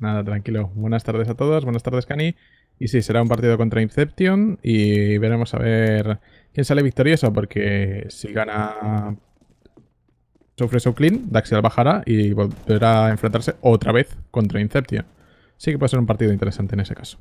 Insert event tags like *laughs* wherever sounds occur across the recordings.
Nada, tranquilo. Buenas tardes a todos, buenas tardes, Cani. Y sí, será un partido contra Inception y veremos a ver quién sale victorioso, porque si gana Sofre Clean, Daxial bajará y volverá a enfrentarse otra vez contra Inception. Sí que puede ser un partido interesante en ese caso.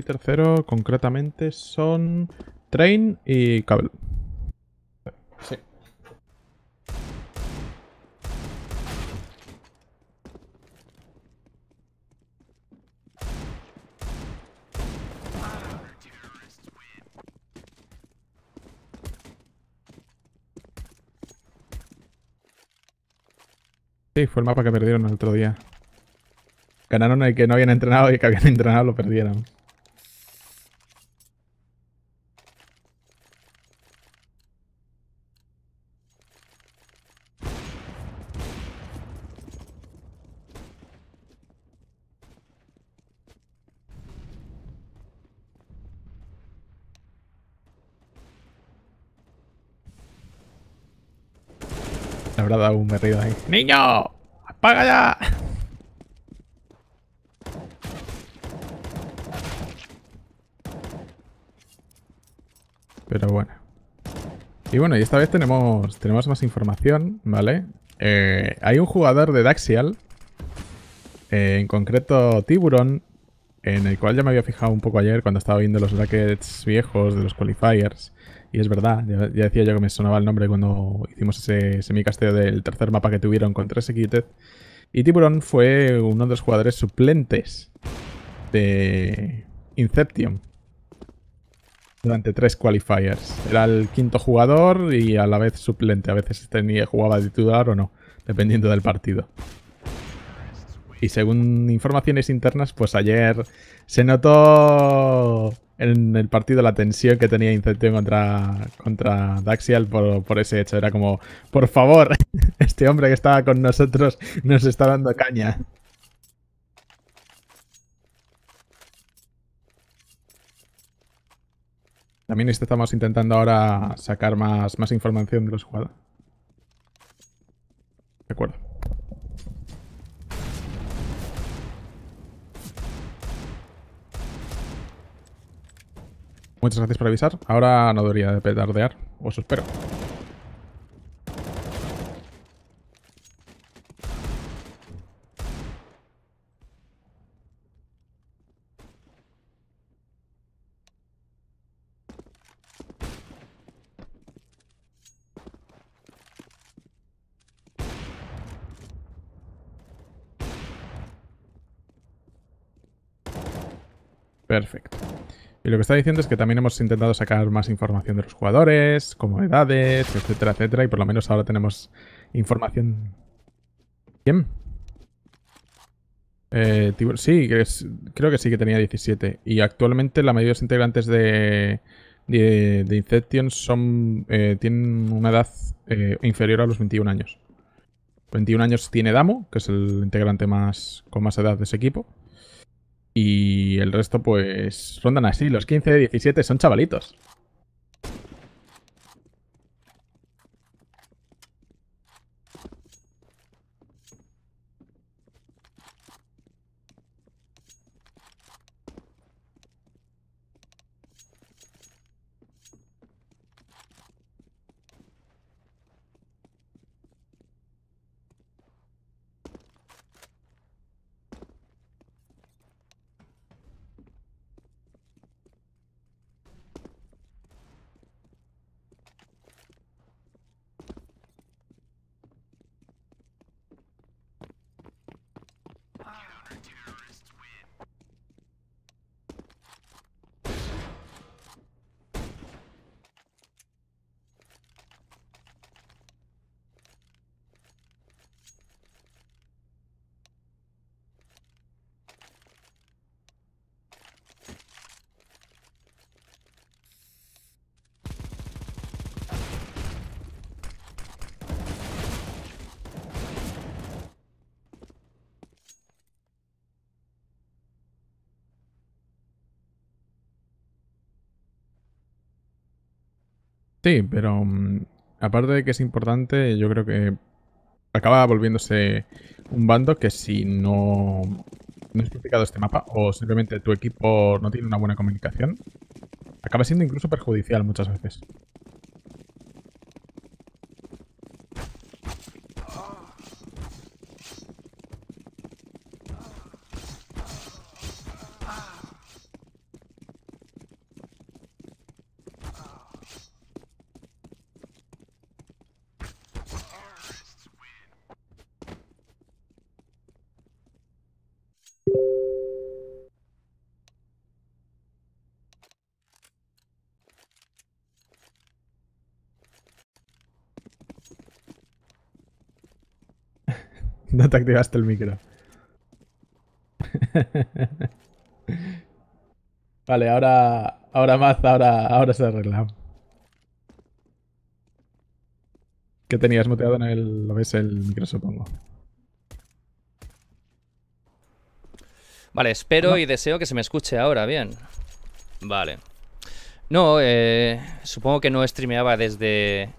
y tercero concretamente son Train y Cable. Sí. Sí, fue el mapa que perdieron el otro día. Ganaron el que no habían entrenado y que habían *laughs* entrenado lo perdieron. me río ahí. ¡Niño! ¡Apaga ya! Pero bueno. Y bueno, y esta vez tenemos, tenemos más información, ¿vale? Eh, hay un jugador de Daxial, eh, en concreto Tiburón, en el cual ya me había fijado un poco ayer cuando estaba viendo los brackets viejos de los qualifiers. Y es verdad, ya, decía yo que me sonaba el nombre cuando hicimos ese semicasteo del tercer mapa que tuvieron con contra Sequitez. Y Tiburón fue uno de los jugadores suplentes de Inception durante tres qualifiers. Era el quinto jugador y a la vez suplente. A veces tenía, este jugaba titular o no, dependiendo del partido. Y según informaciones internas, pues ayer se notó en el partido la tensión que tenía Inception contra, contra Daxial por, ese hecho. Era como, por favor, *laughs* este hombre que estaba con nosotros nos está dando caña. También estamos intentando ahora sacar más, más información de los jugadores. De acuerdo. Muchas gracias por avisar. Ahora no debería de petardear. Os espero. Perfecto lo que está diciendo es que también hemos intentado sacar más información de los jugadores, como edades, etcétera, etcétera. Y por lo menos ahora tenemos información... ¿Quién? Eh, sí, creo que sí que tenía 17. Y actualmente la mayoría de los integrantes de, Inception son, eh, tienen una edad eh, inferior a los 21 años. 21 años tiene Damo, que es el integrante más con más edad de ese equipo. Y el resto, pues, rondan así. Los 15, 17 son chavalitos. Sí, pero mm, aparte de que es importante, yo creo que acaba volviéndose un bando que si no, no es complicado este mapa o simplemente tu equipo no tiene una buena comunicación, acaba siendo incluso perjudicial muchas veces. te activaste el micro. *laughs* vale, ahora. Ahora más, ahora, ahora se arregla. ¿Qué tenías muteado en el. Lo ves el micro, supongo. Vale, espero y deseo que se me escuche ahora bien. Vale. No, eh, supongo que no streameaba desde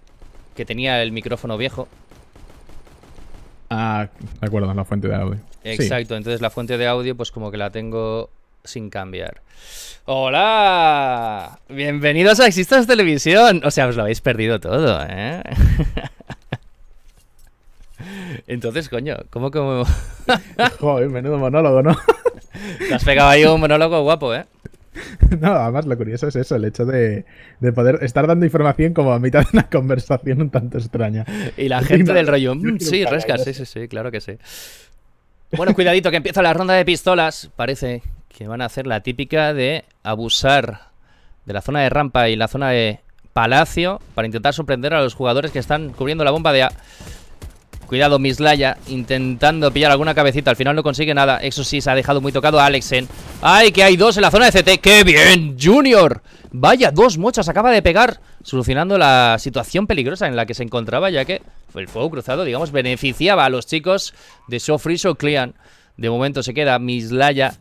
que tenía el micrófono viejo. Ah, de acuerdo, la fuente de audio. Exacto, entonces la fuente de audio pues como que la tengo sin cambiar. ¡Hola! Bienvenidos a Existas Televisión. O sea, os lo habéis perdido todo, ¿eh? *laughs* Entonces, coño, ¿cómo como... *laughs* Joder, menudo monólogo, ¿no? *laughs* Te has pegado ahí un monólogo guapo, ¿eh? *laughs* No, además lo curioso es eso, el hecho de, poder estar dando información como a mitad de una conversación un tanto extraña. Y la *laughs* gente del rollo, *laughs* mm, sí, Resca, sí, sí, sí, claro que sí. Bueno, cuidadito que empieza la ronda de pistolas. Parece que van a hacer la típica de abusar de la zona de rampa y la zona de palacio para intentar sorprender a los jugadores que están cubriendo la bomba de... A Cuidado Mislaya intentando pillar alguna cabecita. Al final no consigue nada. Eso sí, se ha dejado muy tocado a Alexen. ¡Ay, que hay dos en la zona de CT! ¡Qué bien, Junior! Vaya, dos mochas acaba de pegar. Solucionando la situación peligrosa en la que se encontraba, ya que el fuego cruzado, digamos, beneficiaba a los chicos de Sofri y De momento se queda Mislaya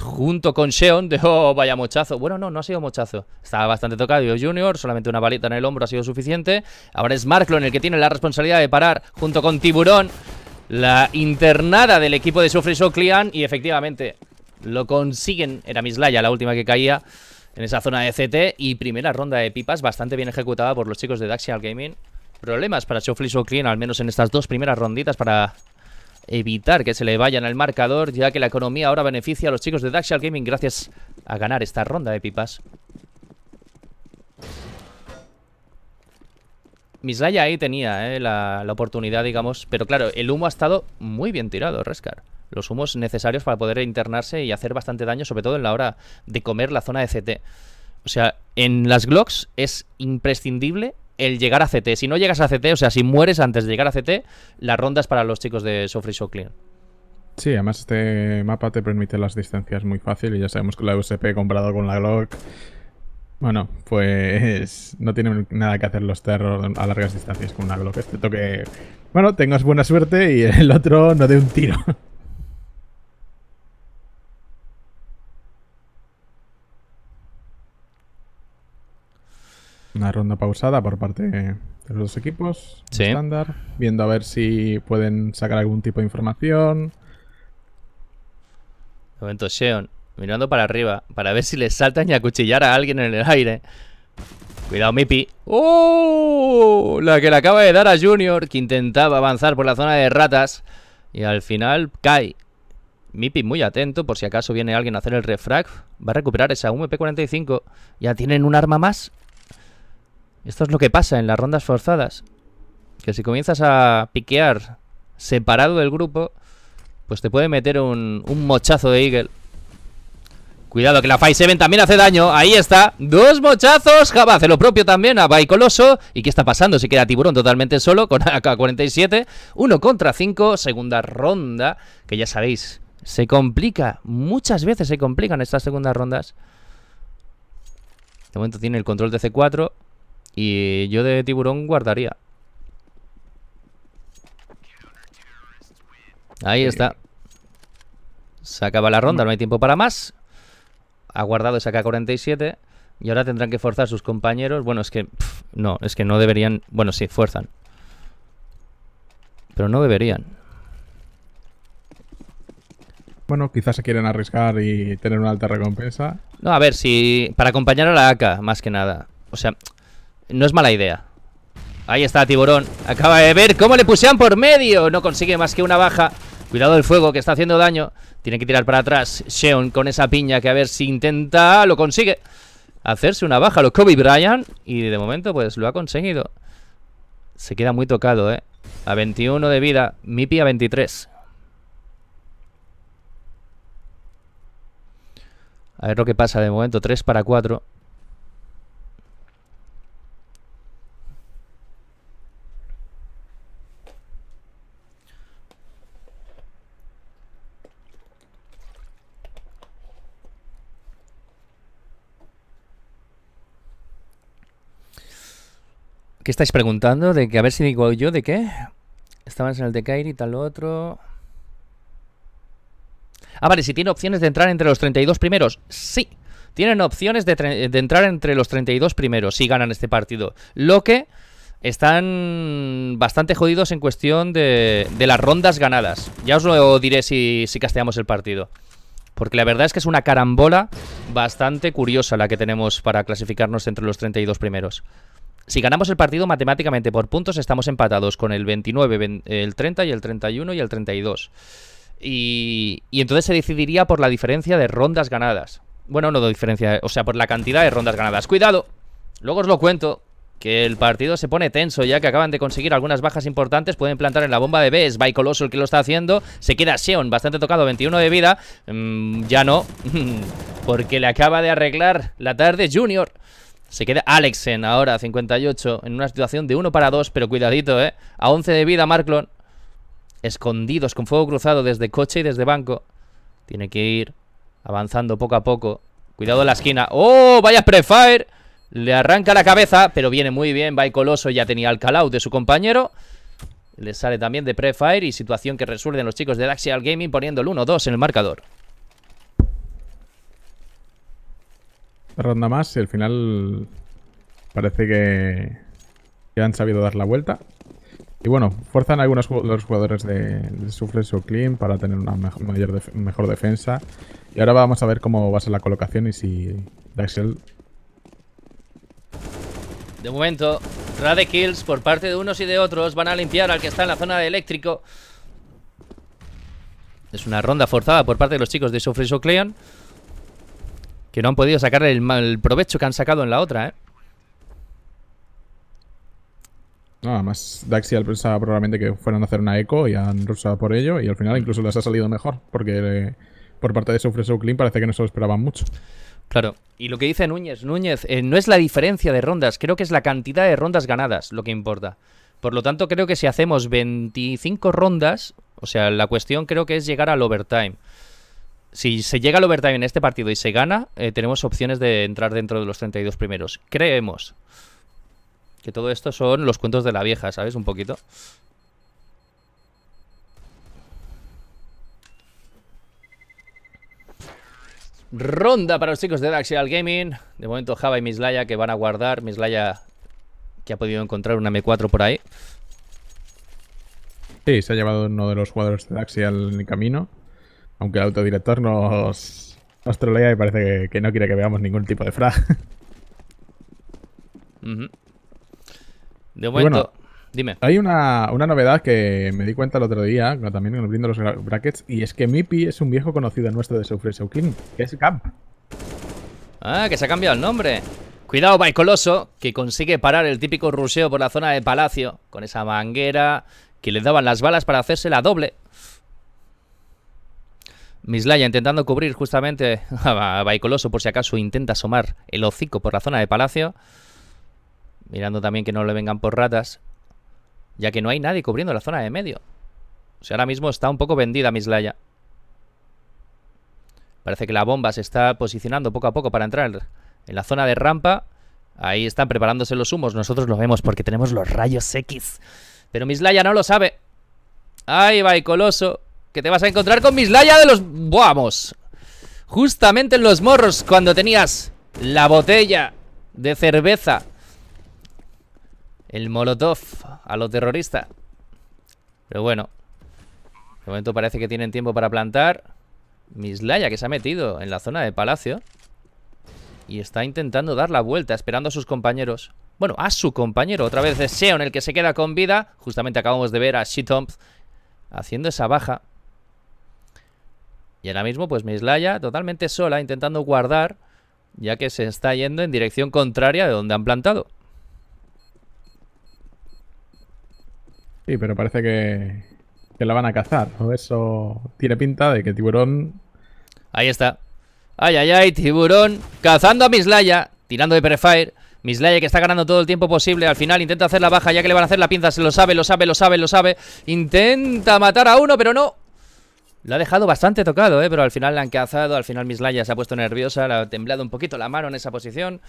junto con Sheon, de oh, vaya mochazo. Bueno, no, no ha sido mochazo. Estaba bastante tocado Junior, solamente una palita en el hombro ha sido suficiente. Ahora es en el que tiene la responsabilidad de parar junto con Tiburón la internada del equipo de y Soclian y efectivamente lo consiguen. Era Mislaya la última que caía en esa zona de CT y primera ronda de pipas bastante bien ejecutada por los chicos de Daxial Gaming. Problemas para y Soclean, al menos en estas dos primeras ronditas para evitar que se le vayan al marcador, ya que la economía ahora beneficia a los chicos de Daxial Gaming gracias a ganar esta ronda de pipas. Misaya ahí tenía eh, la, la, oportunidad, digamos. Pero claro, el humo ha estado muy bien tirado, Rescar. Los humos necesarios para poder internarse y hacer bastante daño, sobre todo en la hora de comer la zona de CT. O sea, en las Glocks es imprescindible el llegar a CT. Si no llegas a CT, o sea, si mueres antes de llegar a CT, la ronda es para los chicos de Sofri Clean Sí, además este mapa te permite las distancias muy fáciles y ya sabemos que la USP comprado con la Glock, bueno, pues *laughs* no tienen nada que hacer los terror a largas distancias con una Glock, excepto que, bueno, tengas buena suerte y el otro no dé un tiro. *laughs* una ronda pausada por parte de los dos equipos. Estándar. Viendo a ver si pueden sacar algún tipo de información. momento, Sheon mirando para arriba para ver si le saltan y acuchillar a alguien en el aire. Cuidado, Mipi. ¡Oh! La que le acaba de dar a Junior, que intentaba avanzar por la zona de ratas. Y al final cae. Mipi muy atento, por si acaso viene alguien a hacer el refrag. Va a recuperar esa mp 45 Ya tienen un arma más. Esto es lo que pasa en las rondas forzadas. Que si comienzas a piquear separado del grupo, pues te puede meter un, mochazo de Eagle. Cuidado que la Five 7 también hace daño. Ahí está. Dos mochazos. Java hace lo propio también a coloso. ¿Y qué está pasando? Se queda Tiburón totalmente solo con AK-47. Uno contra cinco. Segunda ronda. Que ya sabéis, se complica. Muchas veces se complican estas segundas rondas. De momento tiene el control de C4. Y yo de tiburón guardaría. Ahí está. Se acaba la ronda, mm. no hay tiempo para más. Ha guardado esa K47. Y ahora tendrán que forzar sus compañeros. Bueno, es que... no, es que no deberían... Bueno, sí, fuerzan. Pero no deberían. Bueno, quizás se quieren arriesgar y tener una alta recompensa. No, a ver, si... Para acompañar a la AK, más que nada. O sea, no es mala idea Ahí está Tiburón Acaba de ver cómo le pusean por medio No consigue más que una baja Cuidado del fuego que está haciendo daño Tiene que tirar para atrás Sean con esa piña que a ver si intenta Lo consigue Hacerse una baja lo Kobe Bryant Y de momento pues lo ha conseguido Se queda muy tocado eh A 21 de vida Mipi a 23 A ver lo que pasa de momento 3 para 4 ¿Qué estáis preguntando? De que a ver si digo yo de qué. Estabas en el de Kairi y tal otro. Ah, vale, si tiene opciones de entrar entre los 32 primeros. Sí, tienen opciones de, entrar entre los 32 primeros si ganan este partido. Lo que están bastante jodidos en cuestión de, las rondas ganadas. Ya os lo diré si, si casteamos el partido. Porque la verdad es que es una carambola bastante curiosa la que tenemos para clasificarnos entre los 32 primeros. Si ganamos el partido matemáticamente por puntos, estamos empatados con el 29, el 30 y el 31 y el 32. Y, entonces se decidiría por la diferencia de rondas ganadas. Bueno, no de diferencia, o sea, por la cantidad de rondas ganadas. ¡Cuidado! Luego os lo cuento, que el partido se pone tenso ya que acaban de conseguir algunas bajas importantes. Pueden plantar en la bomba de B. Es By el que lo está haciendo. Se queda Seon bastante tocado, 21 de vida. Mm, ya no, *laughs* porque le acaba de arreglar la tarde Junior. Se queda Alexen ahora, 58, en una situación de 1 para 2, pero cuidadito, ¿eh? A 11 de vida Marklon. Escondidos con fuego cruzado desde coche y desde banco. Tiene que ir avanzando poco a poco. Cuidado en la esquina. ¡Oh! ¡Vaya prefire! Le arranca la cabeza, pero viene muy bien. Va y Coloso ya tenía al call de su compañero. Le sale también de prefire y situación que resuelven los chicos de Axial Gaming poniendo el 1-2 en el marcador. ronda más y al final parece que han sabido dar la vuelta. Y bueno, fuerzan a algunos de los jugadores de, de o Clean para tener una mejor, mejor defensa. Y ahora vamos a ver cómo va a ser la colocación y si Daxel... De momento, Radekills Kills por parte de unos y de otros van a limpiar al que está en la zona de eléctrico. Es una ronda forzada por parte de los chicos de Sufres o Clean. Que no han podido sacar el, mal provecho que han sacado en la otra, ¿eh? Nada más Daxial pensaba probablemente que fueran a hacer una eco y han rusado por ello. Y al final incluso les ha salido mejor. Porque eh, por parte de su Clean parece que no se lo esperaban mucho. Claro, y lo que dice Núñez, Núñez, eh, no es la diferencia de rondas, creo que es la cantidad de rondas ganadas lo que importa. Por lo tanto, creo que si hacemos 25 rondas, o sea, la cuestión creo que es llegar al overtime. Si se llega al overtime en este partido y se gana, eh, tenemos opciones de entrar dentro de los 32 primeros. Creemos que todo esto son los cuentos de la vieja, ¿sabes? Un poquito. Ronda para los chicos de Daxial Gaming. De momento Java y Mislaya que van a guardar. Mislaya que ha podido encontrar una M4 por ahí. Sí, se ha llevado uno de los jugadores de Daxial en el camino. Aunque el autodirector nos, trolea y parece que, no quiere que veamos ningún tipo de frag. *laughs* De dime. Hay una, novedad que me di cuenta el otro día, también abriendo los brackets, y es que Mipi es un viejo conocido nuestro de Soufre King, que es Camp. Ah, que se ha cambiado el nombre. Cuidado, Coloso, que consigue parar el típico ruseo por la zona de Palacio, con esa manguera que le daban las balas para hacerse la doble. Mislaya intentando cubrir justamente a Baicoloso por si acaso intenta asomar el hocico por la zona de Palacio. Mirando también que no le vengan por ratas. Ya que no hay nadie cubriendo la zona de medio. O sea, ahora mismo está un poco vendida Mislaya. Parece que la bomba se está posicionando poco a poco para entrar en la zona de rampa. Ahí están preparándose los humos. Nosotros lo vemos porque tenemos los rayos X. Pero Mislaya no lo sabe. ¡Ay, va que te vas a encontrar con Mislaya de los... Vamos, justamente en los morros cuando tenías la botella de cerveza. El molotov a los terroristas. Pero bueno, de momento parece que tienen tiempo para plantar. Mislaya que se ha metido en la zona de palacio. Y está intentando dar la vuelta, esperando a sus compañeros. Bueno, a su compañero. Otra vez es en el que se queda con vida. Justamente acabamos de ver a Shitomp haciendo esa baja. Y ahora mismo, pues Mislaya totalmente sola, intentando guardar, ya que se está yendo en dirección contraria de donde han plantado. Sí, pero parece que, la van a cazar, Eso tiene pinta de que Tiburón... Ahí está. Ay, ay, ay, Tiburón cazando a Mislaya, tirando de Prefire. Mislaya que está ganando todo el tiempo posible. Al final intenta hacer la baja ya que le van a hacer la pinza. Se lo sabe, lo sabe, lo sabe, lo sabe. Intenta matar a uno, pero no. Lo ha dejado bastante tocado, ¿eh? pero al final la han cazado, al final Mislaya se ha puesto nerviosa, le ha temblado un poquito la mano en esa posición.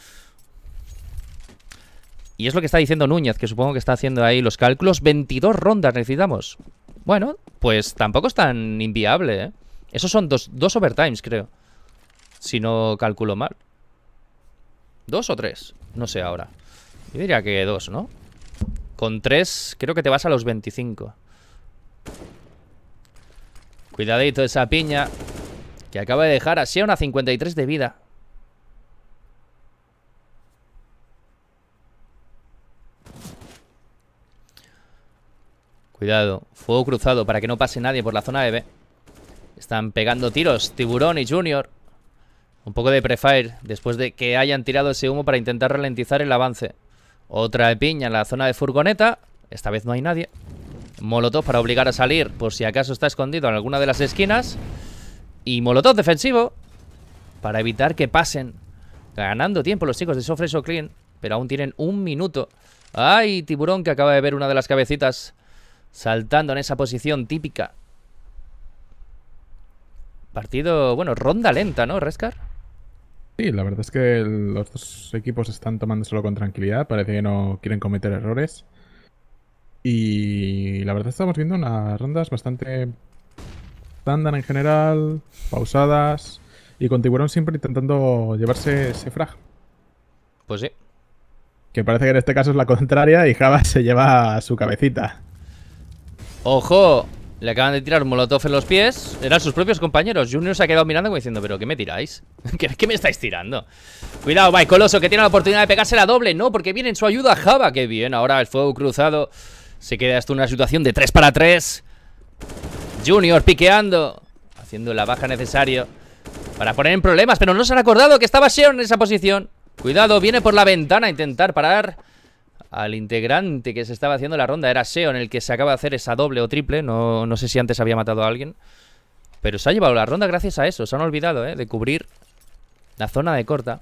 Y es lo que está diciendo Núñez, que supongo que está haciendo ahí los cálculos. 22 rondas necesitamos. Bueno, pues tampoco es tan inviable, ¿eh? Esos son dos, dos overtimes, creo. Si no calculo mal. ¿Dos o tres? No sé ahora. Yo diría que dos, ¿no? Con tres creo que te vas a los 25. Cuidadito esa piña Que acaba de dejar así a una 53 de vida Cuidado, fuego cruzado para que no pase nadie por la zona de B Están pegando tiros, Tiburón y Junior Un poco de prefire después de que hayan tirado ese humo para intentar ralentizar el avance Otra piña en la zona de furgoneta Esta vez no hay nadie Molotov para obligar a salir por si acaso está escondido en alguna de las esquinas. Y Molotov defensivo para evitar que pasen. Ganando tiempo los chicos de o Clean, pero aún tienen un minuto. ¡Ay, tiburón que acaba de ver una de las cabecitas! Saltando en esa posición típica. Partido, bueno, ronda lenta, ¿no, Rescar? Sí, la verdad es que los dos equipos están tomándoselo con tranquilidad. Parece que no quieren cometer errores. Y la verdad estamos viendo unas rondas bastante estándar en general, pausadas y con siempre intentando llevarse ese frag. Pues sí. Que parece que en este caso es la contraria y Java se lleva su cabecita. ¡Ojo! Le acaban de tirar molotov en los pies. Eran sus propios compañeros. Junior se ha quedado mirando como diciendo, ¿pero qué me tiráis? *laughs* ¿Qué, me estáis tirando? Cuidado, Mike Coloso, que tiene la oportunidad de pegarse la doble. No, porque viene en su ayuda Java. ¡Qué bien! Ahora el fuego cruzado se queda hasta una situación de 3 para 3. Junior piqueando. Haciendo la baja necesaria para poner en problemas. Pero no se han acordado que estaba Seon en esa posición. Cuidado, viene por la ventana a intentar parar al integrante que se estaba haciendo la ronda. Era Seon el que se acaba de hacer esa doble o triple. No, no sé si antes había matado a alguien. Pero se ha llevado la ronda gracias a eso. Se han olvidado, ¿eh? De cubrir la zona de corta.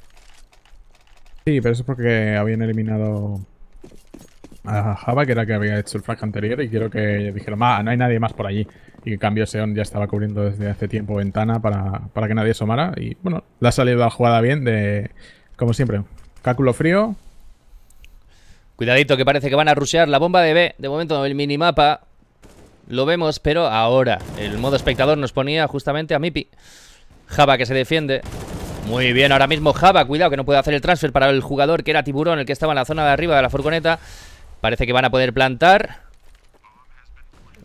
Sí, pero eso es porque habían eliminado a Java, que era que había hecho el frag anterior, y quiero que dijeron, ah, no hay nadie más por allí. Y en cambio Seon ya estaba cubriendo desde hace tiempo ventana para, para que nadie asomara. Y bueno, la ha salido la jugada bien de, como siempre, cálculo frío. Cuidadito, que parece que van a rushear la bomba de B. De momento el minimapa lo vemos, pero ahora el modo espectador nos ponía justamente a Mipi. Java que se defiende. Muy bien, ahora mismo Java, cuidado que no puede hacer el transfer para el jugador que era Tiburón, el que estaba en la zona de arriba de la furgoneta. Parece que van a poder plantar.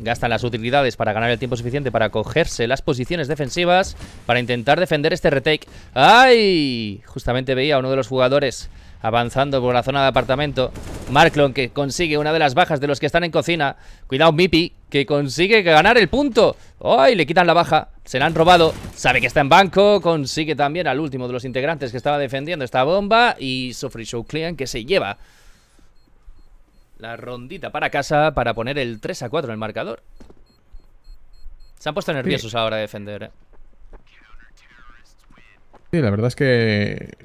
Gastan las utilidades para ganar el tiempo suficiente para cogerse las posiciones defensivas para intentar defender este retake. ¡Ay! Justamente veía a uno de los jugadores avanzando por la zona de apartamento. Marklon que consigue una de las bajas de los que están en cocina. Cuidado Mipi que consigue ganar el punto. ¡Ay! Le quitan la baja. Se la han robado. Sabe que está en banco. Consigue también al último de los integrantes que estaba defendiendo esta bomba. Y Sofri Show Clean que se lleva la rondita para casa para poner el 3 a 4 en el marcador. Se han puesto nerviosos ahora de defender. ¿eh? Sí, la verdad es que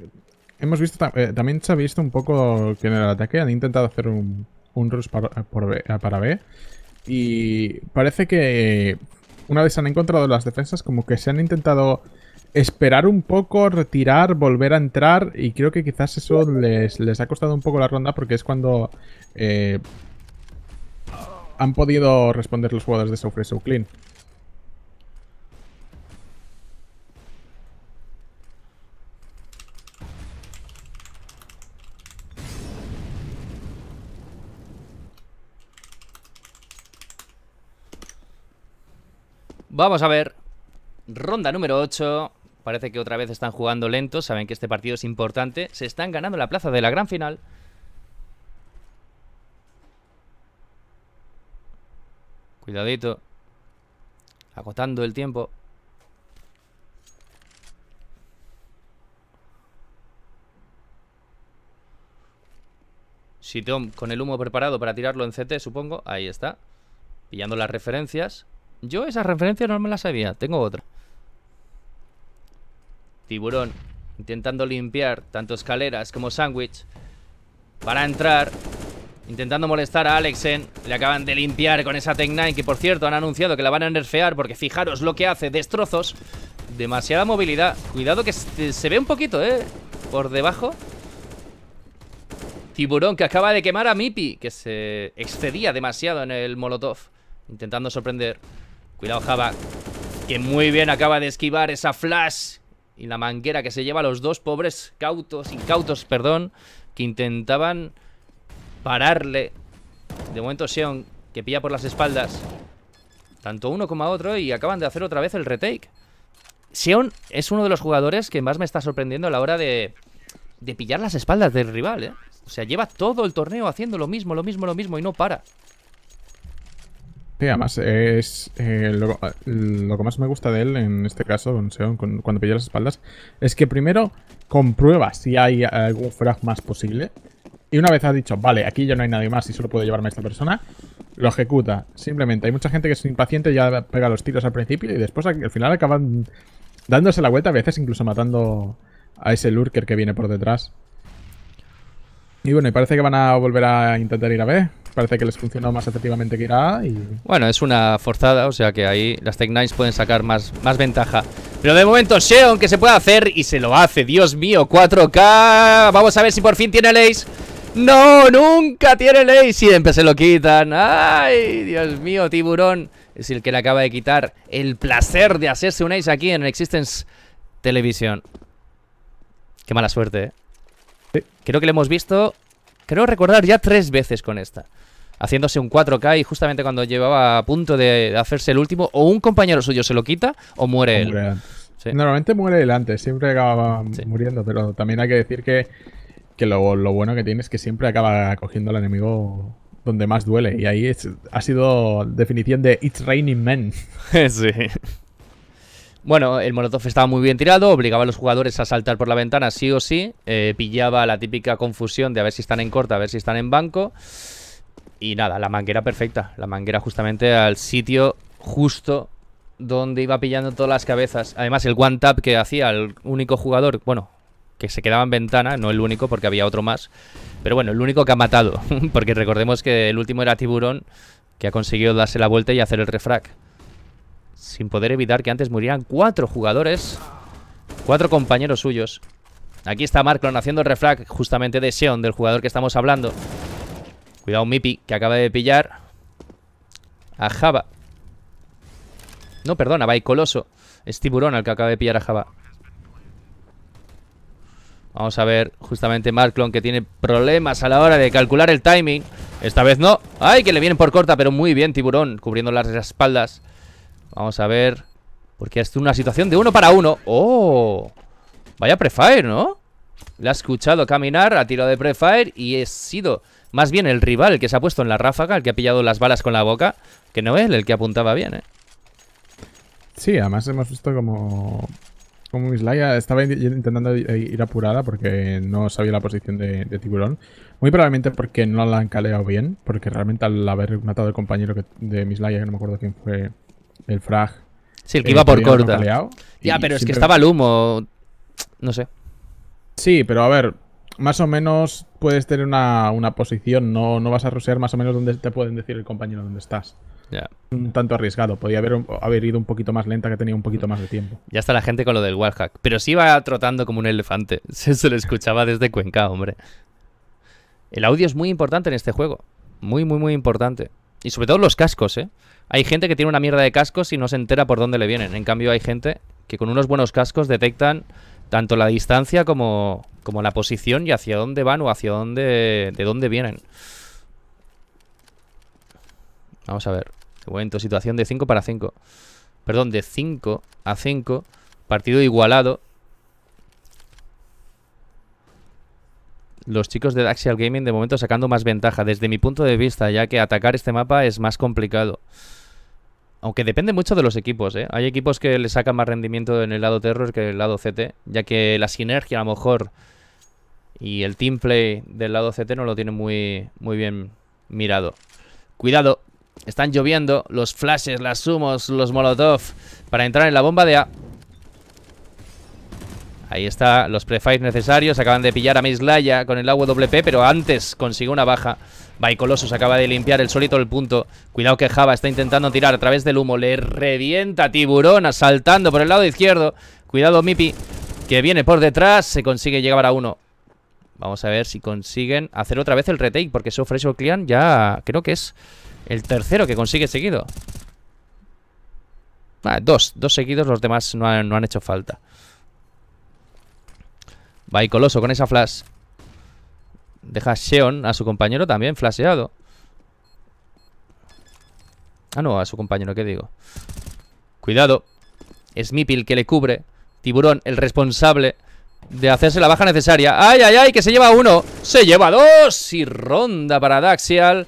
hemos visto eh, también se ha visto un poco que en el ataque han intentado hacer un, un rush para, eh, por B, eh, para B y parece que una vez se han encontrado las defensas como que se han intentado esperar un poco, retirar, volver a entrar. Y creo que quizás eso les, ha costado un poco la ronda porque es cuando eh, han podido responder los jugadores de Soufre So Clean. Vamos a ver. Ronda número 8. Parece que otra vez están jugando lentos, saben que este partido es importante. Se están ganando la plaza de la gran final. Cuidadito. Agotando el tiempo. Sitom con el humo preparado para tirarlo en CT, supongo. Ahí está. Pillando las referencias. Yo esas referencias no me las sabía. Tengo otra. Tiburón intentando limpiar tanto escaleras como sándwich para entrar. Intentando molestar a Alexen. Le acaban de limpiar con esa Tech 9 que por cierto han anunciado que la van a nerfear porque fijaros lo que hace, destrozos. Demasiada movilidad. Cuidado que se, ve un poquito, ¿eh? Por debajo. Tiburón que acaba de quemar a Mipi, que se excedía demasiado en el Molotov, intentando sorprender. Cuidado Java, que muy bien acaba de esquivar esa flash y la manguera que se lleva a los dos pobres cautos, incautos, perdón, que intentaban pararle. De momento Seon, que pilla por las espaldas, tanto uno como a otro, y acaban de hacer otra vez el retake. Seon es uno de los jugadores que más me está sorprendiendo a la hora de, de pillar las espaldas del rival, ¿eh? O sea, lleva todo el torneo haciendo lo mismo, lo mismo, lo mismo y no para además es eh, lo, que más me gusta de él en este caso, cuando pilla las espaldas, es que primero comprueba si hay algún frag más posible. Y una vez ha dicho, vale, aquí ya no hay nadie más y solo puedo llevarme a esta persona, lo ejecuta. Simplemente hay mucha gente que es impaciente, ya pega los tiros al principio y después al final acaban dándose la vuelta, a veces incluso matando a ese lurker que viene por detrás. Y bueno, y parece que van a volver a intentar ir a ver parece que les funcionó más efectivamente que irá y... Bueno, es una forzada, o sea que ahí las Tech Nines pueden sacar más, más ventaja. Pero de momento Xeon que se puede hacer y se lo hace, Dios mío, 4K. Vamos a ver si por fin tiene Ace No, nunca tiene el y siempre se lo quitan. Ay, Dios mío, tiburón. Es el que le acaba de quitar el placer de hacerse un Ace aquí en Existence Televisión Qué mala suerte, ¿eh? Creo que le hemos visto, creo recordar ya tres veces con esta haciéndose un 4K y justamente cuando llevaba a punto de hacerse el último, o un compañero suyo se lo quita o muere él. Normalmente muere él antes, siempre acaba muriendo, pero también hay que decir que, lo, bueno que tiene es que siempre acaba cogiendo al enemigo donde más duele. Y ahí ha sido definición de It's Raining Men. *laughs* Bueno, el Molotov estaba muy bien tirado, obligaba a los jugadores a saltar por la ventana sí o sí, eh, pillaba la típica confusión de a ver si están en corta, a ver si están en banco. Y nada, la manguera perfecta. La manguera justamente al sitio justo donde iba pillando todas las cabezas. Además, el one tap que hacía el único jugador, bueno, que se quedaba en ventana, no el único porque había otro más, pero bueno, el único que ha matado, *laughs* porque recordemos que el último era Tiburón, que ha conseguido darse la vuelta y hacer el refrac Sin poder evitar que antes murieran cuatro jugadores, cuatro compañeros suyos. Aquí está Marklon haciendo el refrag justamente de Xeon, del jugador que estamos hablando. Cuidado, Mipi, que acaba de pillar a Java. No, perdona, va Coloso. Es tiburón al que acaba de pillar a Java. Vamos a ver justamente Marklon que tiene problemas a la hora de calcular el timing. Esta vez no. ¡Ay, que le vienen por corta! Pero muy bien, tiburón, cubriendo las espaldas. Vamos a ver. Porque es una situación de uno para uno. ¡Oh! Vaya prefire, ¿no? La ha escuchado caminar, ha tirado de prefire y he sido más bien el rival, que se ha puesto en la ráfaga, el que ha pillado las balas con la boca, que no él, el que apuntaba bien, ¿eh? Sí, además hemos visto como, como Mislaya estaba intentando eh, ir apurada porque no sabía la posición de, tiburón. Muy probablemente porque no la han caleado bien, porque realmente al haber matado el compañero de Mislaya, que no me acuerdo quién fue, el frag. Sí, el que eh, iba por corta. ya, pero es que estaba el humo. No sé. Sí, pero a ver, más o menos puedes tener una, posición, no, no, vas a rosear más o menos donde te pueden decir el compañero dónde estás. Ya. Un tanto arriesgado, podía haber, haber, ido un poquito más lenta, que tenía un poquito más de tiempo. Ya está la gente con lo del Warhack, pero sí iba trotando como un elefante, *laughs* se lo escuchaba desde Cuenca, hombre. El audio es muy importante en este juego, muy, muy, muy importante. Y sobre todo los cascos, ¿eh? Hay gente que tiene una mierda de cascos y no se entera por dónde le vienen, en cambio hay gente que con unos buenos cascos detectan tanto la distancia como, la posición y hacia dónde van o hacia dónde, de dónde vienen. Vamos a ver. De momento, situación de 5 para 5. Perdón, de 5 a 5. Partido igualado. Los chicos de Axial Gaming de momento sacando más ventaja desde mi punto de vista, ya que atacar este mapa es más complicado. Aunque depende mucho de los equipos, ¿eh? Hay equipos que le sacan más rendimiento en el lado Terror que en el lado CT, ya que la sinergia a lo mejor y el teamplay del lado CT no lo tiene muy, muy bien mirado. Cuidado, están lloviendo los flashes, las sumos, los molotov para entrar en la bomba de A. Ahí está, los prefights necesarios. Acaban de pillar a Mislaya con el AWP, pero antes consigue una baja se acaba de limpiar el solito el punto. Cuidado que Java está intentando tirar a través del humo. Le revienta Tiburón asaltando por el lado izquierdo. Cuidado Mipi que viene por detrás. Se consigue llegar a uno. Vamos a ver si consiguen hacer otra vez el retake porque eso Sofresh client ya creo que es el tercero que consigue seguido. Ah, dos, dos seguidos, los demás no han, no han hecho falta. Baicoloso Coloso con esa flash. Deja a Sheon, a su compañero también, flasheado. Ah, no, a su compañero, ¿qué digo? Cuidado. Smipil que le cubre. Tiburón, el responsable de hacerse la baja necesaria. ¡Ay, ay, ay! Que se lleva uno. Se lleva dos. Y ronda para Daxial.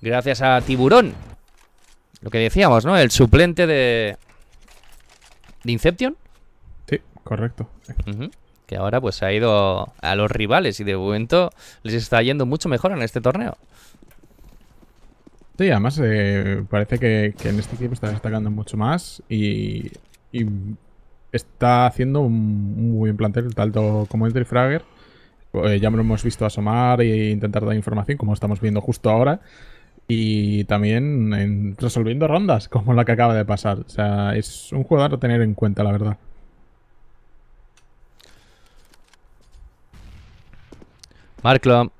Gracias a Tiburón. Lo que decíamos, ¿no? El suplente de... ¿De Inception? Sí, correcto que ahora pues se ha ido a los rivales y de momento les está yendo mucho mejor en este torneo. Sí, además eh, parece que, en este equipo está destacando mucho más y, está haciendo un, muy buen plantel, tanto como el Fragger. Pues, eh, ya lo hemos visto asomar e intentar dar información, como estamos viendo justo ahora. Y también resolviendo rondas, como la que acaba de pasar. O sea, es un jugador a tener en cuenta, la verdad. Marklon,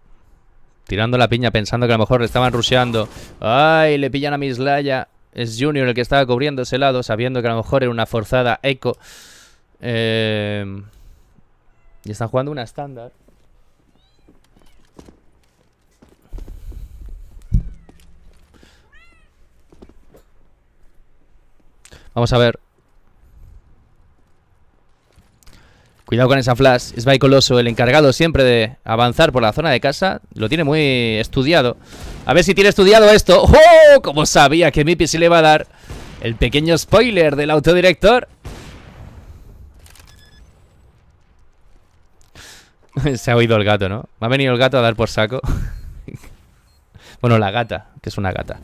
Tirando la piña pensando que a lo mejor le estaban rusheando. ¡Ay! Le pillan a Mislaya. Es Junior el que estaba cubriendo ese lado, sabiendo que a lo mejor era una forzada eco. Eh, y están jugando una estándar. Vamos a ver Cuidado con esa flash. Es Coloso, el encargado siempre de avanzar por la zona de casa. Lo tiene muy estudiado. A ver si tiene estudiado esto. ¡Oh! Como sabía que Mipi se le va a dar el pequeño spoiler del autodirector. *laughs* se ha oído el gato, ¿no? Me ha venido el gato a dar por saco. *laughs* bueno, la gata, que es una gata.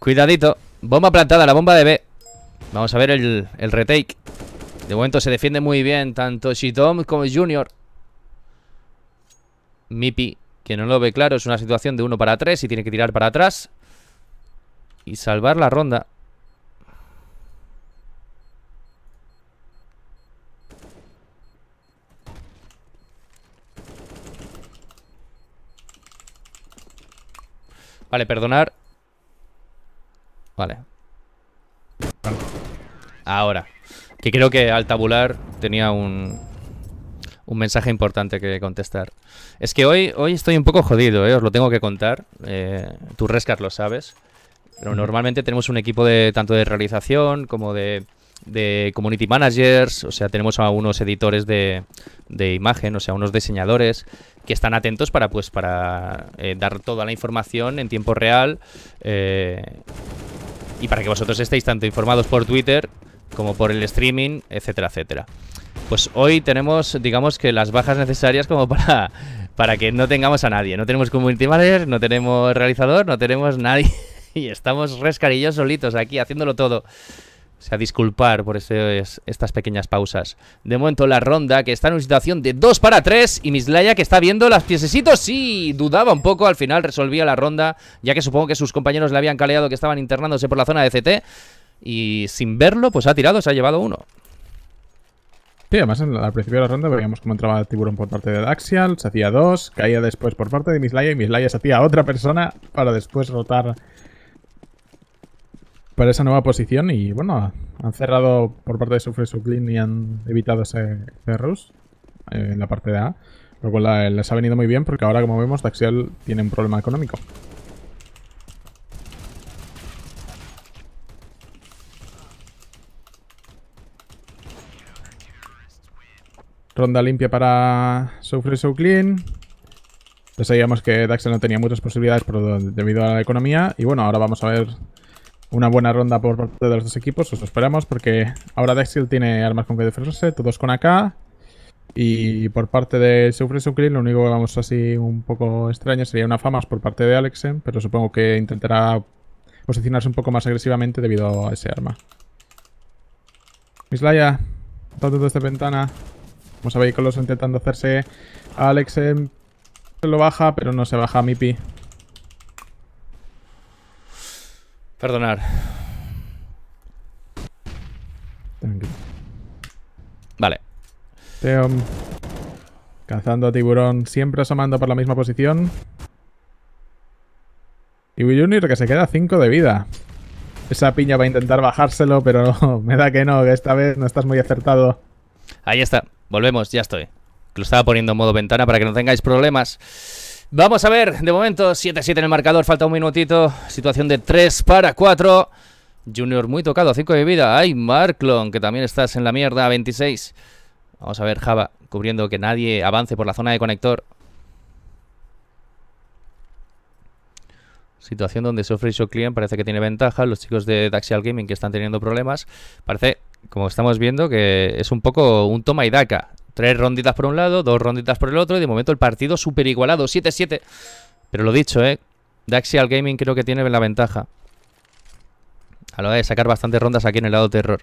Cuidadito. Bomba plantada, la bomba de B. Vamos a ver el, el retake. De momento se defiende muy bien tanto Shidom como Junior. Mipi, que no lo ve claro, es una situación de uno para tres y tiene que tirar para atrás. Y salvar la ronda. Vale, perdonar. Vale. Ahora. Que creo que al tabular tenía un, mensaje importante que contestar. Es que hoy, hoy estoy un poco jodido, ¿eh? os lo tengo que contar. Eh, tú, Rescat, lo sabes. Pero normalmente tenemos un equipo de tanto de realización como de, de community managers, o sea, tenemos a unos editores de, de, imagen, o sea, unos diseñadores que están atentos para, pues, para eh, dar toda la información en tiempo real eh, y para que vosotros estéis tanto informados por Twitter como por el streaming, etcétera, etcétera. Pues hoy tenemos, digamos que las bajas necesarias como *laughs* para, para que no tengamos a nadie. No tenemos como manager, no tenemos realizador, no tenemos nadie. *laughs* y estamos rescarillos solitos aquí haciéndolo todo. O sea, disculpar por este, estas pequeñas pausas. De momento la ronda, que está en una situación de 2 para 3. Y Mislaya, que está viendo las piececitos. Sí, dudaba un poco. Al final resolvía la ronda, ya que supongo que sus compañeros le habían caleado que estaban internándose por la zona de CT. Y sin verlo, pues ha tirado, se ha llevado uno. Sí, además al principio de la ronda veíamos cómo entraba el tiburón por parte de Daxial, se hacía dos, caía después por parte de Mislaya y Mislaya se hacía otra persona para después rotar para esa nueva posición y bueno, han cerrado por parte de Sufre clean y han evitado ese, ese eh, en la parte de A, lo cual eh, les ha venido muy bien porque ahora como vemos Daxial tiene un problema económico. Ronda limpia para Soulfree so Clean. Ya pues sabíamos que Daxel no tenía muchas posibilidades debido a la economía. Y bueno, ahora vamos a ver una buena ronda por parte de los dos equipos. Os esperamos porque ahora Daxel tiene armas con que defenderse, todos con AK. Y por parte de Soulfree so Clean, lo único que vamos así un poco extraño sería una fama por parte de Alexen, pero supongo que intentará posicionarse un poco más agresivamente debido a ese arma. Mislaya, tanto desde esta ventana. Como sabéis, con los intentando hacerse a Alex se lo baja, pero no se baja a pi. Perdonar. Vale. Teo Cazando a tiburón, siempre asomando por la misma posición. Y Junior que se queda 5 de vida. Esa piña va a intentar bajárselo, pero *laughs* me da que no, que esta vez no estás muy acertado. Ahí está. Volvemos, ya estoy. Lo estaba poniendo en modo ventana para que no tengáis problemas. Vamos a ver, de momento 7-7 en el marcador, falta un minutito. Situación de 3 para 4. Junior muy tocado, 5 de vida. Ay, Marklon, que también estás en la mierda, 26. Vamos a ver, Java, cubriendo que nadie avance por la zona de conector. Situación donde ofrece un Client parece que tiene ventaja. Los chicos de Daxial Gaming que están teniendo problemas. Parece como estamos viendo, que es un poco un toma y daca. Tres ronditas por un lado, dos ronditas por el otro, y de momento el partido super igualado, 7-7. Pero lo dicho, ¿eh? Daxial Gaming creo que tiene la ventaja. A lo hora de sacar bastantes rondas aquí en el lado terror.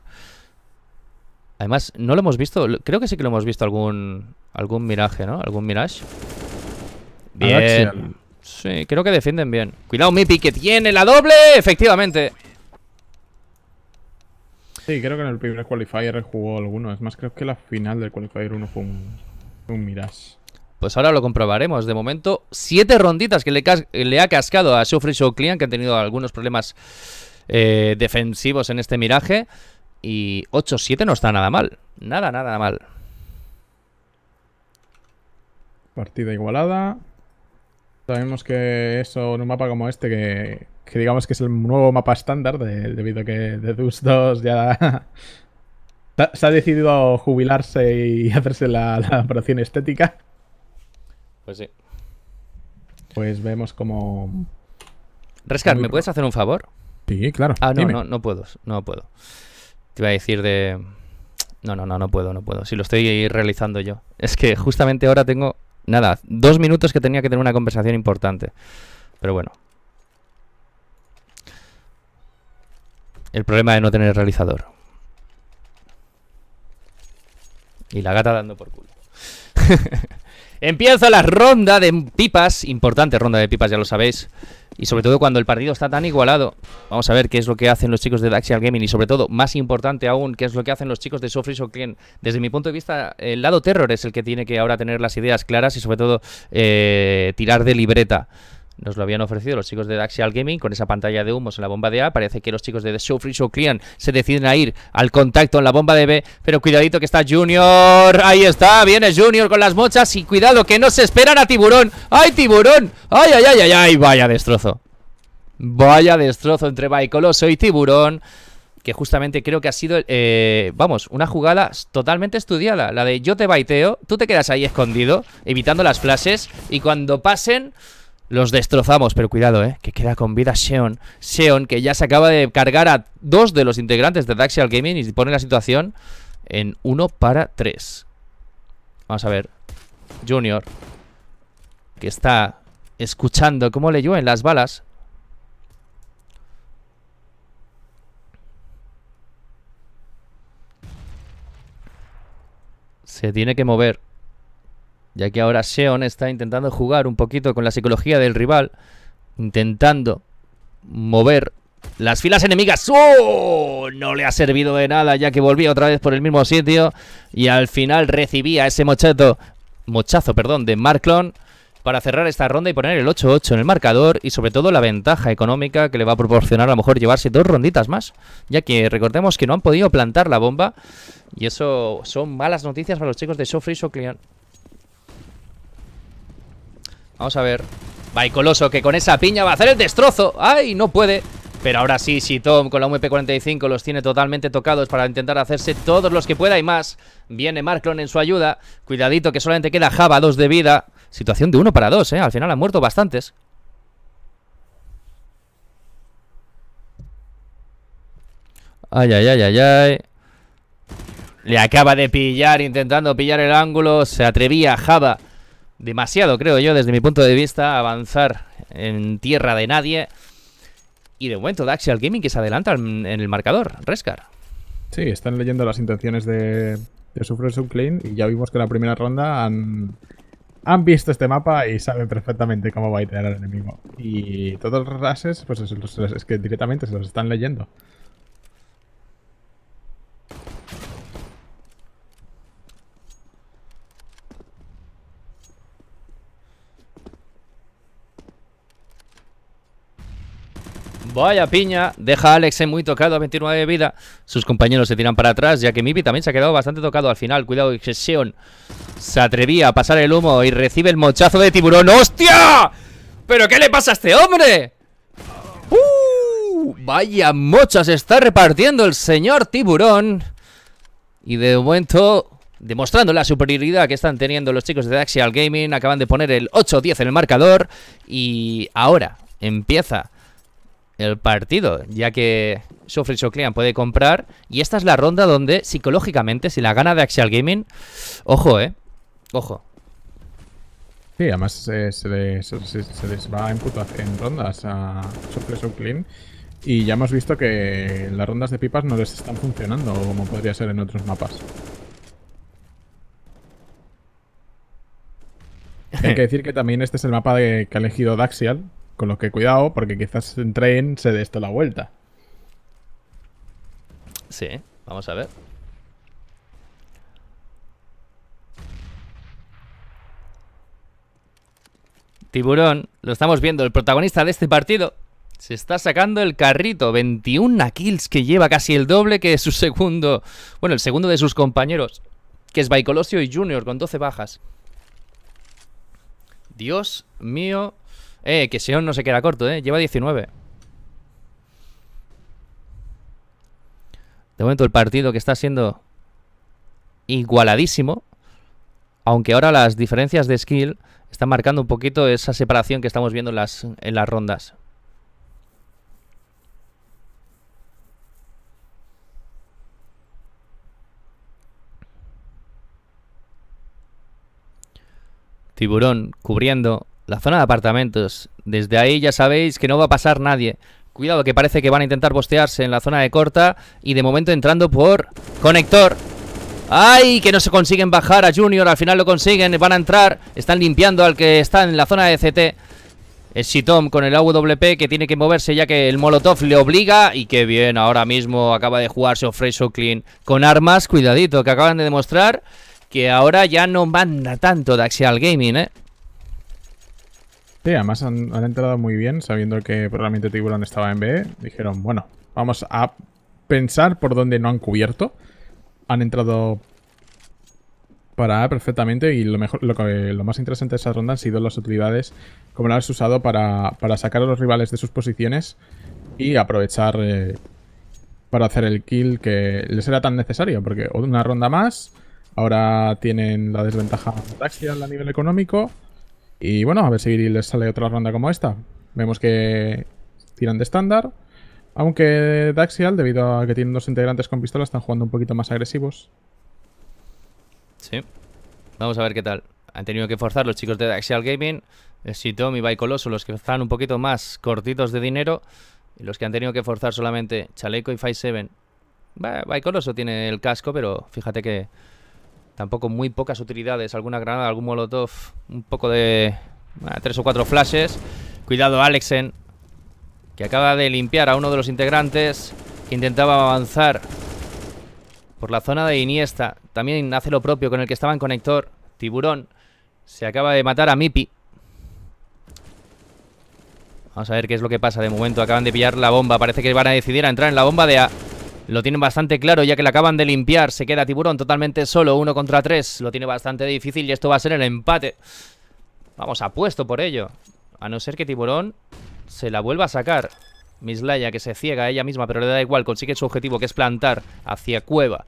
Además, no lo hemos visto. Creo que sí que lo hemos visto algún algún miraje, ¿no? ¿Algún mirage? Bien. Sí, creo que defienden bien. Cuidado, Mipi, que tiene la doble. Efectivamente. Sí, creo que en el primer qualifier jugó alguno. Es más, creo que la final del qualifier 1 fue un, un Mirage. Pues ahora lo comprobaremos. De momento, 7 ronditas que le, ha cascado a Shofri Clean, que ha tenido algunos problemas eh, defensivos en este miraje. Y 8-7 no está nada mal. Nada, nada mal. Partida igualada. Sabemos que eso en un mapa como este, que, que digamos que es el nuevo mapa estándar, debido a que The Dust 2 ya *laughs* se ha decidido jubilarse y *laughs* hacerse la, operación estética. Pues sí. Pues vemos como... Rescar, ¿me puedes hacer un favor? Sí, claro. Ah, no, no, puedo, no puedo. Te iba a decir de... No, no, no, no puedo, no puedo. Si lo estoy realizando yo. Es que justamente ahora tengo Nada, dos minutos que tenía que tener una conversación importante. Pero bueno. El problema de no tener realizador. Y la gata dando por culo. *laughs* Empieza la ronda de pipas, importante ronda de pipas, ya lo sabéis. Y sobre todo cuando el partido está tan igualado. Vamos a ver qué es lo que hacen los chicos de Daxial Gaming y sobre todo, más importante aún, qué es lo que hacen los chicos de Sofris o Desde mi punto de vista, el lado terror es el que tiene que ahora tener las ideas claras y sobre todo eh, tirar de libreta. Nos lo habían ofrecido los chicos de Daxial Gaming con esa pantalla de humos en la bomba de A. Parece que los chicos de The Show Free Show Clean se deciden a ir al contacto en la bomba de B. Pero cuidadito que está Junior. Ahí está, viene Junior con las mochas. Y cuidado que no se esperan a Tiburón. ¡Ay, Tiburón! ¡Ay, ay, ay, ay! ay! Vaya destrozo. Vaya destrozo entre Baicoloso y Tiburón. Que justamente creo que ha sido, eh, vamos, una jugada totalmente estudiada. La de yo te baiteo, tú te quedas ahí escondido, evitando las flashes. Y cuando pasen los destrozamos, pero cuidado, ¿eh? Que queda con vida Seon. Seon, que ya se acaba de cargar a dos de los integrantes de Daxial Gaming y pone la situación en uno para tres. Vamos a ver. Junior, que está escuchando cómo le llueven las balas. Se tiene que mover ya que ahora Seon está intentando jugar un poquito con la psicología del rival, intentando mover las filas enemigas. ¡Oh! No le ha servido de nada, ya que volvía otra vez por el mismo sitio y al final recibía ese mochazo, mochazo perdón, de Marklon para cerrar esta ronda y poner el 8-8 en el marcador y sobre todo la ventaja económica que le va a proporcionar a lo mejor llevarse dos ronditas más, ya que recordemos que no han podido plantar la bomba y eso son malas noticias para los chicos de Sofri Soclean. Vamos a ver. Va, Coloso, que con esa piña va a hacer el destrozo. ¡Ay, no puede! Pero ahora sí, si Tom con la MP45 los tiene totalmente tocados para intentar hacerse todos los que pueda y más. Viene Marklon en su ayuda. Cuidadito que solamente queda Java, dos de vida. Situación de uno para dos, ¿eh? Al final han muerto bastantes. Ay, ay, ay, ay, ay. Le acaba de pillar, intentando pillar el ángulo. Se atrevía Java demasiado, creo yo, desde mi punto de vista, avanzar en tierra de nadie. Y de momento, Daxial Gaming que se adelanta en, el marcador, Rescar. Sí, están leyendo las intenciones de, de Sufre Subclean y ya vimos que en la primera ronda han, visto este mapa y saben perfectamente cómo va a iterar el enemigo. Y todos los rases, pues es, es que directamente se los están leyendo. Vaya piña, deja a Alex muy tocado a 29 de vida. Sus compañeros se tiran para atrás, ya que Mipi también se ha quedado bastante tocado al final. Cuidado, excesión. se atrevía a pasar el humo y recibe el mochazo de tiburón. ¡Hostia! ¿Pero qué le pasa a este hombre? ¡Uh! Vaya mocha se está repartiendo el señor tiburón. Y de momento, demostrando la superioridad que están teniendo los chicos de Daxial Gaming, acaban de poner el 8-10 en el marcador y ahora empieza el partido, ya que y Soclean puede comprar. Y esta es la ronda donde, psicológicamente, si la gana de Axial Gaming, ojo, ¿eh? Ojo. Sí, además eh, se, les, va a imputar en rondas a Sofri Clean Y ya hemos visto que las rondas de pipas no les están funcionando, como podría ser en otros mapas. Hay que *laughs* decir que también este es el mapa que ha elegido Daxial, con lo que cuidado, porque quizás en tren se dé esto la vuelta. Sí, vamos a ver. Tiburón, lo estamos viendo, el protagonista de este partido se está sacando el carrito. 21 kills que lleva casi el doble que su segundo. Bueno, el segundo de sus compañeros, que es Baikolosio y Junior con 12 bajas. Dios mío, eh, que Sion no se queda corto, eh. Lleva 19. De momento el partido que está siendo igualadísimo. Aunque ahora las diferencias de skill están marcando un poquito esa separación que estamos viendo en las, en las rondas. Tiburón cubriendo la zona de apartamentos. Desde ahí ya sabéis que no va a pasar nadie. Cuidado que parece que van a intentar bostearse en la zona de corta y de momento entrando por conector. ¡Ay! Que no se consiguen bajar a Junior, al final lo consiguen, van a entrar, están limpiando al que está en la zona de CT. Es Sitom con el AWP que tiene que moverse ya que el Molotov le obliga y que bien, ahora mismo acaba de jugarse Ofreso Clean con armas, cuidadito, que acaban de demostrar que ahora ya no manda tanto Daxial Gaming, ¿eh? Sí, además han, entrado muy bien, sabiendo que probablemente Tiburón estaba en B. Dijeron, bueno, vamos a pensar por dónde no han cubierto. Han entrado para A perfectamente y lo, mejor, lo, más interesante de esa ronda han sido las utilidades, como las has usado para, sacar a los rivales de sus posiciones y aprovechar eh, para hacer el kill que les era tan necesario, porque una ronda más, ahora tienen la desventaja en a nivel económico, y bueno, a ver si les sale otra ronda como esta. Vemos que tiran de estándar. Aunque Daxial, debido a que tienen dos integrantes con pistola, están jugando un poquito más agresivos. Sí. Vamos a ver qué tal. Han tenido que forzar los chicos de Daxial Gaming. Eh, Sitom y Baikoloso, los que están un poquito más cortitos de dinero. Y los que han tenido que forzar solamente Chaleco y Five 7 Baikoloso tiene el casco, pero fíjate que Tampoco muy pocas utilidades. Alguna granada, algún molotov. Un poco de... Ah, tres o cuatro flashes. Cuidado Alexen. Que acaba de limpiar a uno de los integrantes. Que intentaba avanzar. Por la zona de Iniesta. También hace lo propio con el que estaba en conector. Tiburón. Se acaba de matar a Mipi. Vamos a ver qué es lo que pasa de momento. Acaban de pillar la bomba. Parece que van a decidir a entrar en la bomba de A. Lo tienen bastante claro ya que la acaban de limpiar. Se queda Tiburón totalmente solo, uno contra tres. Lo tiene bastante difícil y esto va a ser el empate. Vamos, apuesto por ello. A no ser que Tiburón se la vuelva a sacar. Mislaya que se ciega a ella misma, pero le da igual. Consigue su objetivo que es plantar hacia Cueva.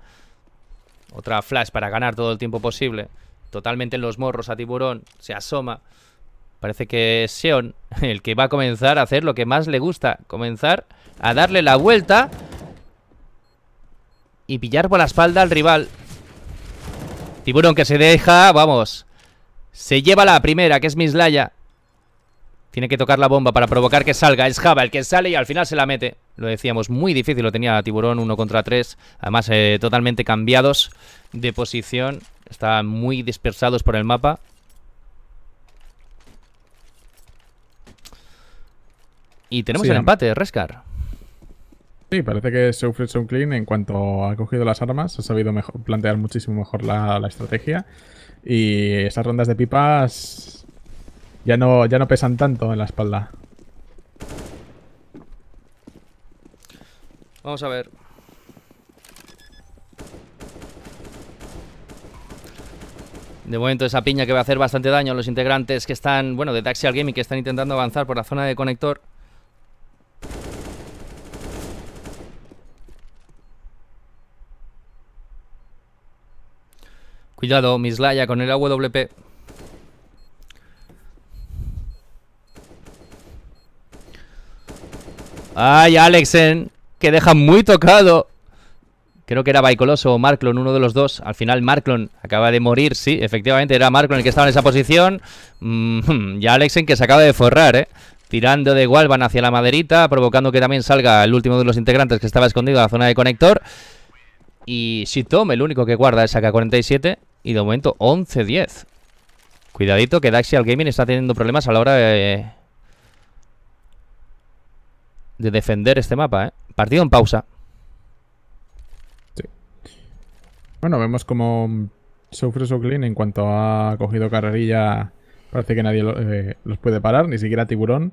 Otra flash para ganar todo el tiempo posible. Totalmente en los morros a Tiburón. Se asoma. Parece que es el que va a comenzar a hacer lo que más le gusta. Comenzar a darle la vuelta y pillar por la espalda al rival. Tiburón que se deja, vamos. Se lleva la primera, que es Mislaya. Tiene que tocar la bomba para provocar que salga. Es Java el que sale y al final se la mete. Lo decíamos, muy difícil lo tenía Tiburón, uno contra tres. Además, eh, totalmente cambiados de posición. Estaban muy dispersados por el mapa. Y tenemos el empate, Rescar parece que un Clean en cuanto ha cogido las armas, ha sabido plantear muchísimo mejor la, estrategia. Y esas rondas de pipas ya no, ya no pesan tanto en la espalda. Vamos a ver. De momento esa piña que va a hacer bastante daño a los integrantes que están, bueno, de Taxi al Gaming, que están intentando avanzar por la zona de conector. Cuidado, Mislaya con el AWP. Ay, Alexen, eh, que deja muy tocado. Creo que era Baicoloso o Marklon, uno de los dos. Al final Marklon acaba de morir, sí, efectivamente era Marklon el que estaba en esa posición. Ya mm, *laughs* y Alexen que se acaba de forrar, ¿eh? Tirando de Walvan hacia la maderita, provocando que también salga el último de los integrantes que estaba escondido en la zona de conector. Y si Tom, el único que guarda es AK-47. Y de momento 11-10. Cuidadito que Daxial Gaming está teniendo problemas a la hora de... defender este mapa, ¿eh? Partido en pausa. Bueno, vemos como su Clean en cuanto ha cogido carrerilla... Parece que nadie eh, los puede parar, ni siquiera Tiburón.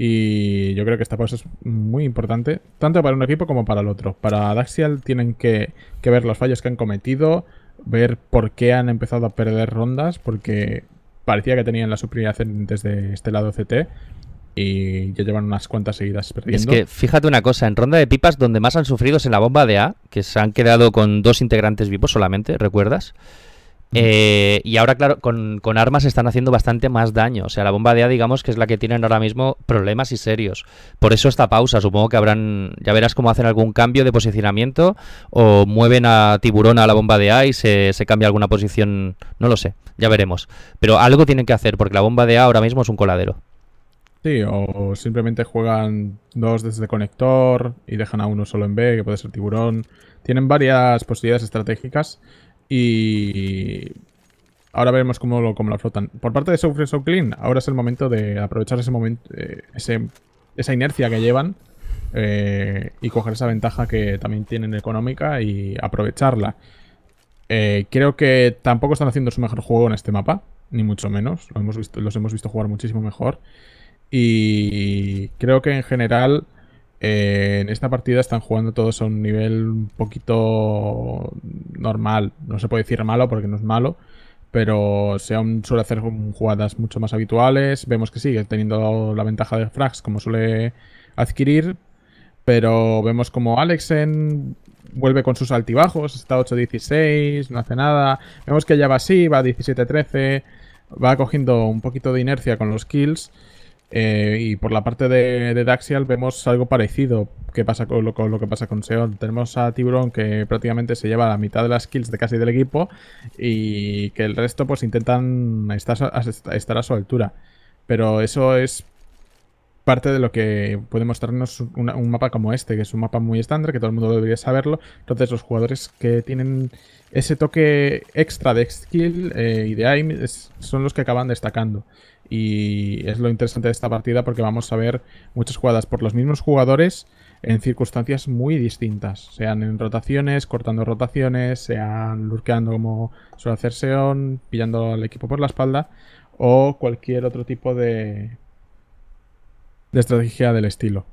Y yo creo que esta cosa es muy importante, tanto para un equipo como para el otro. Para Daxial tienen que, ver los fallos que han cometido, ver por qué han empezado a perder rondas, porque parecía que tenían la superioridad desde este lado CT y ya llevan unas cuantas seguidas perdiendo. Es que fíjate una cosa, en ronda de pipas donde más han sufrido es en la bomba de A, que se han quedado con dos integrantes vivos solamente, ¿recuerdas? Mm. Eh, y ahora, claro, con, armas están haciendo bastante más daño. O sea, la bomba de A, digamos, que es la que tienen ahora mismo problemas y serios. Por eso esta pausa. Supongo que habrán. Ya verás cómo hacen algún cambio de posicionamiento o mueven a Tiburón a la bomba de A y se, se cambia alguna posición. No lo sé. Ya veremos. Pero algo tienen que hacer porque la bomba de A ahora mismo es un coladero. Sí, o simplemente juegan dos desde conector y dejan a uno solo en B, que puede ser tiburón. Tienen varias posibilidades estratégicas y ahora veremos cómo lo, flotan. Por parte de Soufre So Clean, ahora es el momento de aprovechar ese momento, eh, ese, esa inercia que llevan eh, y coger esa ventaja que también tienen económica y aprovecharla. Eh, creo que tampoco están haciendo su mejor juego en este mapa, ni mucho menos. los hemos visto jugar muchísimo mejor. Y creo que en general eh, en esta partida están jugando todos a un nivel un poquito normal. No se puede decir malo porque no es malo. Pero suele hacer jugadas mucho más habituales. Vemos que sigue teniendo la ventaja de frags como suele adquirir. Pero vemos como Alexen vuelve con sus altibajos. Está 8-16, no hace nada. Vemos que ya va así, va 17-13. Va cogiendo un poquito de inercia con los kills. Eh, y por la parte de, Daxial vemos algo parecido que pasa con lo, que pasa con Seon. Tenemos a Tiburón que prácticamente se lleva la mitad de las kills de casi del equipo y que el resto pues intentan estar, a su altura. Pero eso es parte de lo que puede mostrarnos un mapa como este, que es un mapa muy estándar, que todo el mundo debería saberlo. Entonces los jugadores que tienen ese toque extra de skill eh, y de aim son los que acaban destacando. Y es lo interesante de esta partida porque vamos a ver muchas jugadas por los mismos jugadores en circunstancias muy distintas. Sean en rotaciones, cortando rotaciones, sean lurkeando como suele hacer pillando al equipo por la espalda o cualquier otro tipo de, de estrategia del estilo.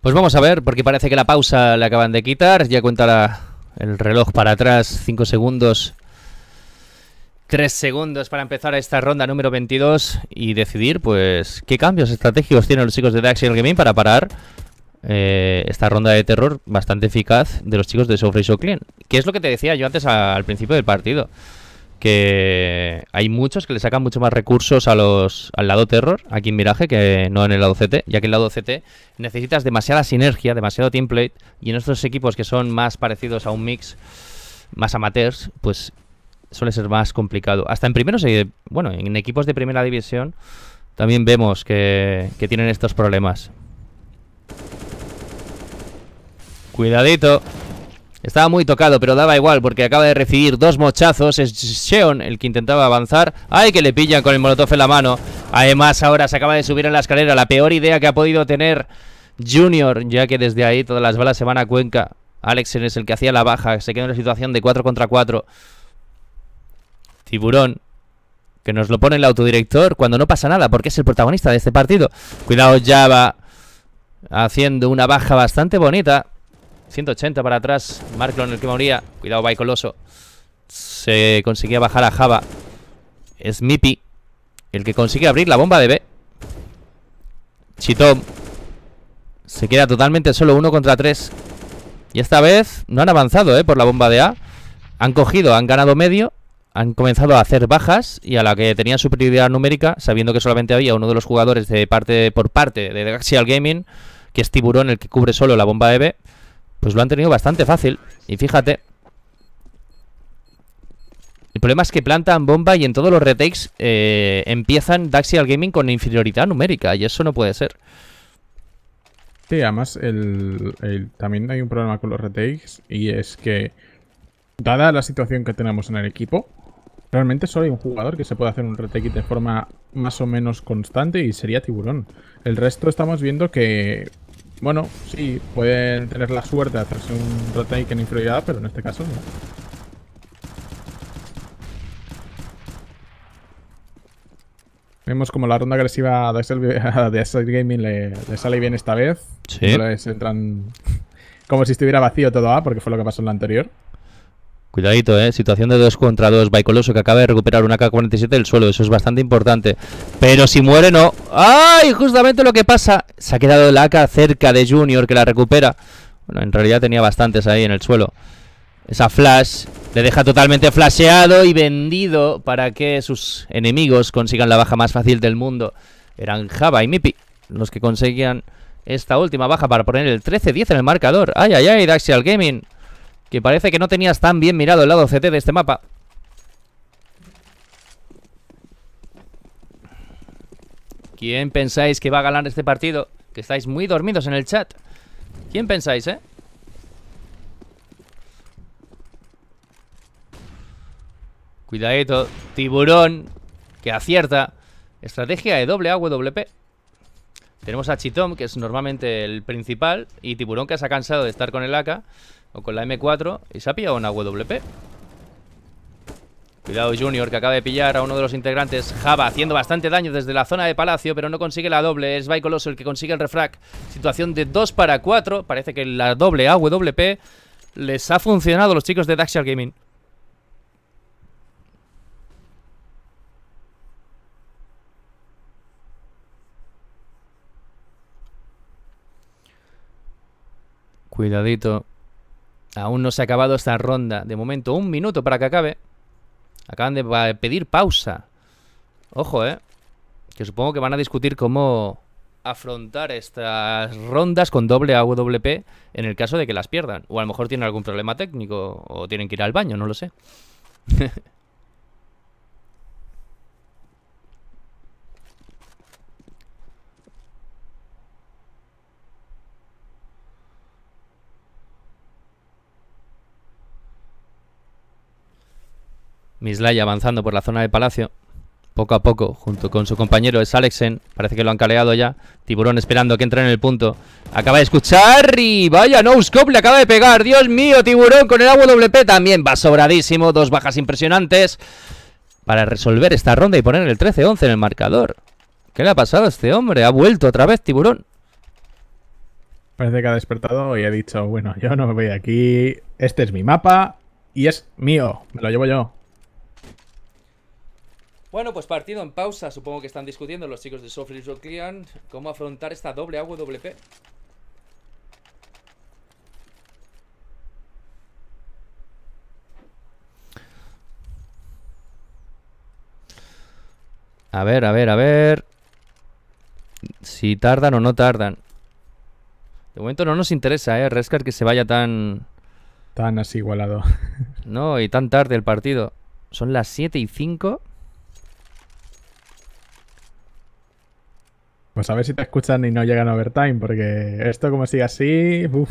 Pues vamos a ver, porque parece que la pausa la acaban de quitar, ya cuenta la, el reloj para atrás, 5 segundos. 3 segundos para empezar esta ronda número 22 y decidir, pues, qué cambios estratégicos tienen los chicos de Dax y el Gaming para parar eh, esta ronda de terror bastante eficaz de los chicos de So Clean. Que es lo que te decía yo antes al principio del partido que hay muchos que le sacan mucho más recursos a los, al lado terror aquí en Miraje que no en el lado CT, ya que en el lado CT necesitas demasiada sinergia, demasiado template, y en estos equipos que son más parecidos a un mix, más amateurs, pues suele ser más complicado. Hasta en primeros, eh, bueno, en equipos de primera división también vemos que, que tienen estos problemas. Cuidadito. Estaba muy tocado, pero daba igual porque acaba de recibir dos mochazos. Es Sheon el que intentaba avanzar. ¡Ay, que le pillan con el molotov en la mano! Además, ahora se acaba de subir en la escalera. La peor idea que ha podido tener Junior, ya que desde ahí todas las balas se van a Cuenca. Alexen es el que hacía la baja. Se queda en una situación de 4 contra 4. Tiburón que nos lo pone el autodirector cuando no pasa nada, porque es el protagonista de este partido. Cuidado, Java, haciendo una baja bastante bonita. 180 para atrás. Marklon el que moría. Cuidado, va Coloso. Se conseguía bajar a Java. Es Mipi el que consigue abrir la bomba de B. Chitón. Se queda totalmente solo uno contra tres. Y esta vez no han avanzado, ¿eh? Por la bomba de A. Han cogido, han ganado medio. Han comenzado a hacer bajas y a la que tenían superioridad numérica, sabiendo que solamente había uno de los jugadores de parte por parte de Axial Gaming, que es Tiburón el que cubre solo la bomba de B, pues lo han tenido bastante fácil. Y fíjate. El problema es que plantan bomba y en todos los retakes eh, empiezan Daxial Gaming con inferioridad numérica. Y eso no puede ser. Sí, además el, también hay un problema con los retakes y es que, dada la situación que tenemos en el equipo, realmente solo hay un jugador que se puede hacer un retake de forma más o menos constante y sería Tiburón. El resto estamos viendo que bueno, sí, pueden tener la suerte de hacerse un retake en inferioridad, pero en este caso no. Vemos como la ronda agresiva de *laughs* Excel, Gaming le, sale bien esta vez. Sí. entran *laughs* como si estuviera vacío todo A, porque fue lo que pasó en la anterior. Cuidadito, ¿eh? Situación de 2 contra 2. Baicoloso que acaba de recuperar una K-47 del suelo. Eso es bastante importante. Pero si muere, no. ¡Ay! Justamente lo que pasa. Se ha quedado la AK cerca de Junior, que la recupera. Bueno, en realidad tenía bastantes ahí en el suelo. Esa flash le deja totalmente flasheado y vendido para que sus enemigos consigan la baja más fácil del mundo. Eran Java y Mipi los que conseguían esta última baja para poner el 13-10 en el marcador. ¡Ay, ay, ay! Daxial Gaming y parece que no tenías tan bien mirado el lado CT de este mapa ¿Quién pensáis que va a ganar este partido? Que estáis muy dormidos en el chat ¿Quién pensáis, eh? Cuidadito, tiburón Que acierta Estrategia de doble AWP Tenemos a Chitom, que es normalmente el principal Y tiburón que se ha cansado de estar con el AK con la M4 Y se ha pillado una WP Cuidado Junior que acaba de pillar a uno de los integrantes Java haciendo bastante daño desde la zona de Palacio Pero no consigue la doble, es Baikoloso el que consigue el refrag Situación de 2 para 4 Parece que la doble AWP Les ha funcionado a los chicos de Daxial Gaming Cuidadito Aún no se ha acabado esta ronda. De momento, un minuto para que acabe. Acaban de pedir pausa. Ojo, ¿eh? Que supongo que van a discutir cómo afrontar estas rondas con doble AWP en el caso de que las pierdan. O a lo mejor tienen algún problema técnico o tienen que ir al baño, no lo sé. *laughs* Mislay avanzando por la zona de palacio. Poco a poco, junto con su compañero es Alexen. Parece que lo han caleado ya. Tiburón esperando que entre en el punto. Acaba de escuchar y vaya, no le acaba de pegar. Dios mío, Tiburón con el AWP también va sobradísimo. Dos bajas impresionantes para resolver esta ronda y poner el 13-11 en el marcador. ¿Qué le ha pasado a este hombre? Ha vuelto otra vez, Tiburón. Parece que ha despertado y ha dicho, bueno, yo no me voy de aquí. Este es mi mapa y es mío. Me lo llevo yo. Bueno, pues partido en pausa. Supongo que están discutiendo los chicos de Software y cómo afrontar esta doble AWP. A ver, a ver, a ver. Si tardan o no tardan. De momento no nos interesa, ¿eh? Rescar que se vaya tan... Tan así igualado. *laughs* No, y tan tarde el partido. Son las 7 y 5. Pues a ver si te escuchan y no llegan a overtime, porque esto como sigue así... Uf.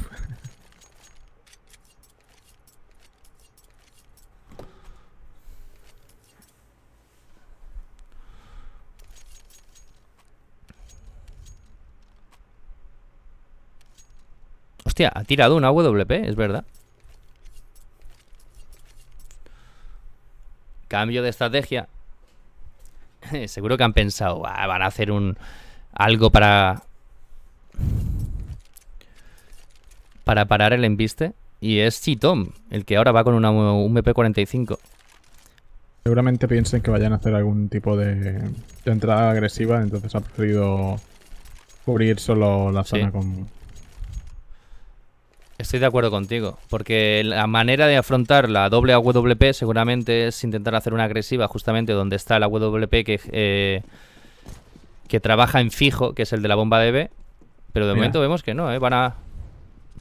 Hostia, ha tirado una WP, es verdad. Cambio de estrategia. *laughs* Seguro que han pensado, van a hacer un, algo para... Para parar el embiste. Y es Chitom, el que ahora va con un MP45. Seguramente piensen que vayan a hacer algún tipo de, entrada agresiva, entonces ha preferido cubrir solo la zona con... Estoy de acuerdo contigo, porque la manera de afrontar la doble AWP seguramente es intentar hacer una agresiva justamente donde está la AWP que... Eh, que trabaja en fijo, que es el de la bomba de B, pero de momento vemos que no, ¿eh? Van a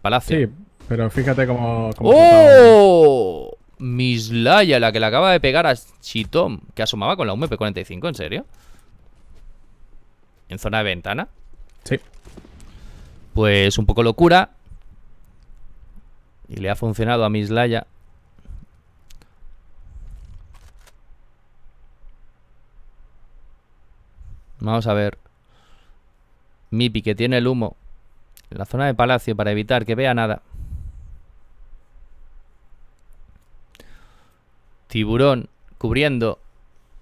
Palacio. Sí, pero fíjate cómo... ¡Oh! Mislaya, la que le acaba de pegar a Chitom, que asomaba con la UMP45, ¿en serio? ¿En zona de ventana? Sí. Pues un poco locura. Y le ha funcionado a Mislaya. Vamos a ver. Mipi, que tiene el humo. En la zona de palacio para evitar que vea nada. Tiburón cubriendo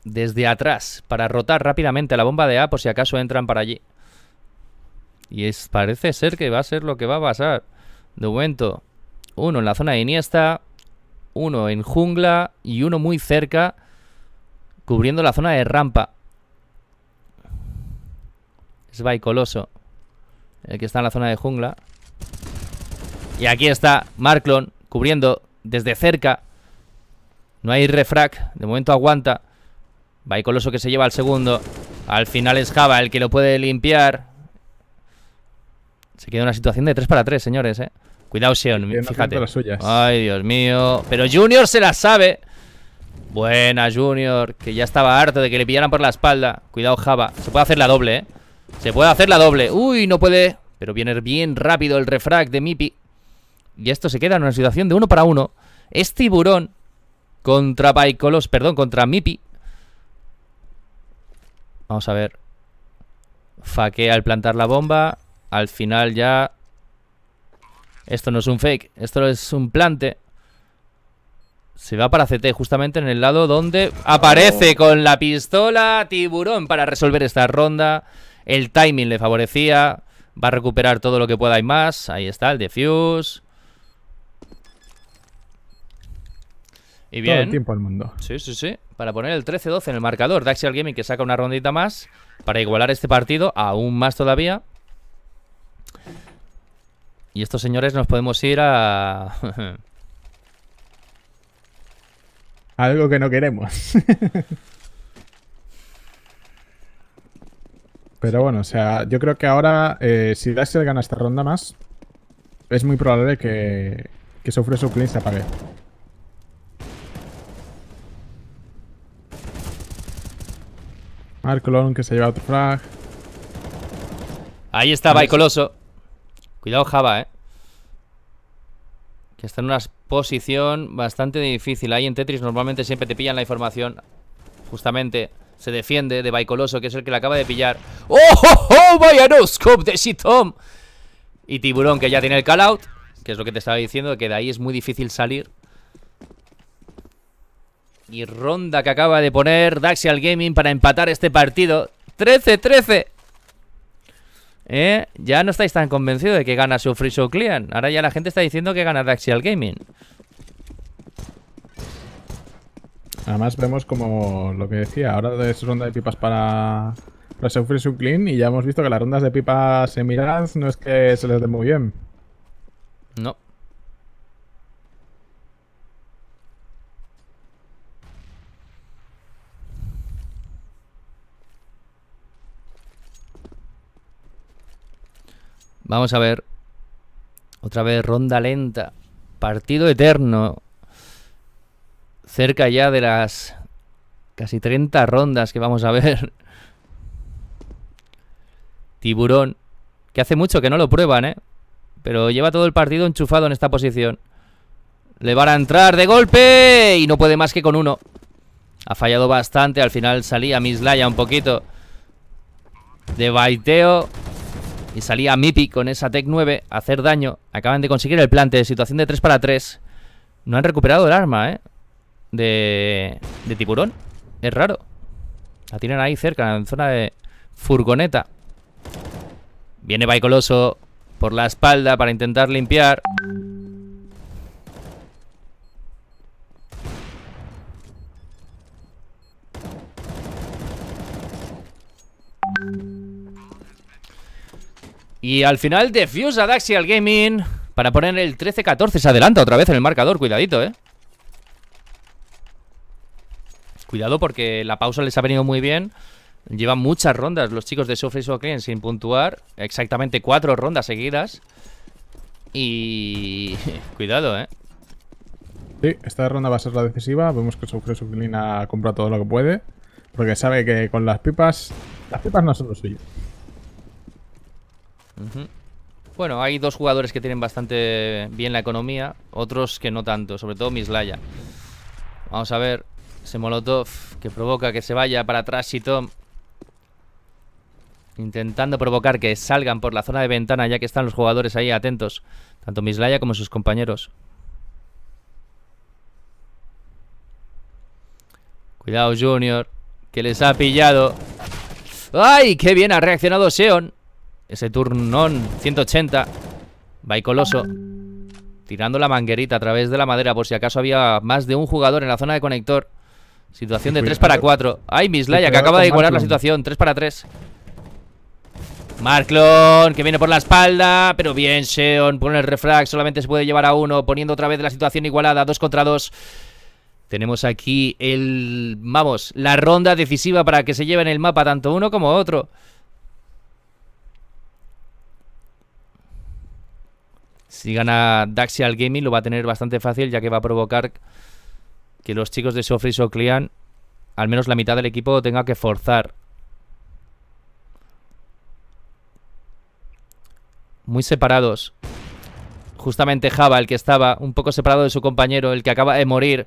desde atrás para rotar rápidamente la bomba de A por si acaso entran para allí. Y es, parece ser que va a ser lo que va a pasar. De momento, uno en la zona de Iniesta, uno en jungla y uno muy cerca cubriendo la zona de rampa. Es Coloso. El que está en la zona de jungla. Y aquí está Marklon cubriendo desde cerca. No hay refrac. De momento aguanta. Baikoloso que se lleva al segundo. Al final es Java el que lo puede limpiar. Se queda una situación de 3 para 3, señores, eh. Cuidado, Sion. fíjate. Ay, Dios mío. Pero Junior se la sabe. Buena, Junior, que ya estaba harto de que le pillaran por la espalda. Cuidado, Java. Se puede hacer la doble, eh. Se puede hacer la doble. Uy, no puede. Pero viene bien rápido el refrag de Mipi. Y esto se queda en una situación de uno para uno. Es tiburón contra Paikolos. perdón, contra Mipi. Vamos a ver. Faquea al plantar la bomba. Al final ya... Esto no es un fake, esto es un plante. Se va para CT justamente en el lado donde aparece oh. con la pistola tiburón para resolver esta ronda. El timing le favorecía. Va a recuperar todo lo que pueda y más. Ahí está, el defuse. Y bien. Todo el tiempo al mundo. Sí, sí, sí. Para poner el 13-12 en el marcador. Daxial Gaming que saca una rondita más. Para igualar este partido. Aún más todavía. Y estos señores nos podemos ir a... *laughs* Algo que no queremos. *laughs* Pero bueno, o sea, yo creo que ahora, eh, si Dasher gana esta ronda más, es muy probable que, que su clean se apague. Marcolón que se lleva otro frag. Ahí está coloso Cuidado Java, eh. Que está en una posición bastante difícil. Ahí en Tetris normalmente siempre te pillan la información. Justamente se defiende de Baikoloso, que es el que le acaba de pillar. ¡Oh, oh, oh! ¡Vaya no scope de Shitom! Y Tiburón, que ya tiene el call out. Que es lo que te estaba diciendo, que de ahí es muy difícil salir. Y ronda que acaba de poner Daxial Gaming para empatar este partido. 13-13. ¿Eh? Ya no estáis tan convencidos de que gana su Free Show Clean. Ahora ya la gente está diciendo que gana Daxial Gaming. Además vemos como lo que decía, ahora es ronda de pipas para los su Clean y ya hemos visto que las rondas de pipas Mirans no es que se les dé muy bien. No. Vamos a ver. Otra vez ronda lenta. Partido eterno cerca ya de las casi 30 rondas que vamos a ver. *laughs* Tiburón, que hace mucho que no lo prueban, ¿eh? Pero lleva todo el partido enchufado en esta posición. Le van a entrar de golpe y no puede más que con uno. Ha fallado bastante, al final salía Mislaya un poquito de baiteo y salía Mipi con esa Tech 9 a hacer daño. Acaban de conseguir el plante, situación de 3 para 3. No han recuperado el arma, ¿eh? de, de tiburón. Es raro. La tienen ahí cerca, en zona de furgoneta. Viene Baicoloso por la espalda para intentar limpiar. Y al final defuse a Daxial Gaming para poner el 13-14. Se adelanta otra vez en el marcador, cuidadito, eh. cuidado porque la pausa les ha venido muy bien. Llevan muchas rondas los chicos de Surface so Clean sin puntuar. Exactamente cuatro rondas seguidas. Y... *laughs* cuidado, ¿eh? Sí, esta ronda va a ser la decisiva. Vemos que Surface Clean ha comprado todo lo que puede. Porque sabe que con las pipas... Las pipas no son lo suyo. Bueno, hay dos jugadores que tienen bastante bien la economía. Otros que no tanto. Sobre todo Mislaya. Vamos a ver ese molotov que provoca que se vaya para atrás y todo. Intentando provocar que salgan por la zona de ventana ya que están los jugadores ahí atentos. Tanto Mislaya como sus compañeros. Cuidado Junior, que les ha pillado. ¡Ay! ¡Qué bien ha reaccionado Seon! Ese turnón 180. Va Coloso. Tirando la manguerita a través de la madera por si acaso había más de un jugador en la zona de conector. Situación de 3 para 4. Ay, Mislaya, que acaba de igualar la situación. 3 para 3. Marklon que viene por la espalda. Pero bien, Seon pone el refrag. Solamente se puede llevar a uno. Poniendo otra vez la situación igualada. 2 contra 2. Tenemos aquí el. Vamos, la ronda decisiva para que se lleven el mapa tanto uno como otro. Si gana Daxial Gaming, lo va a tener bastante fácil, ya que va a provocar que los chicos de Sofri Soclean, al menos la mitad del equipo, tenga que forzar. Muy separados. Justamente Java, el que estaba un poco separado de su compañero, el que acaba de morir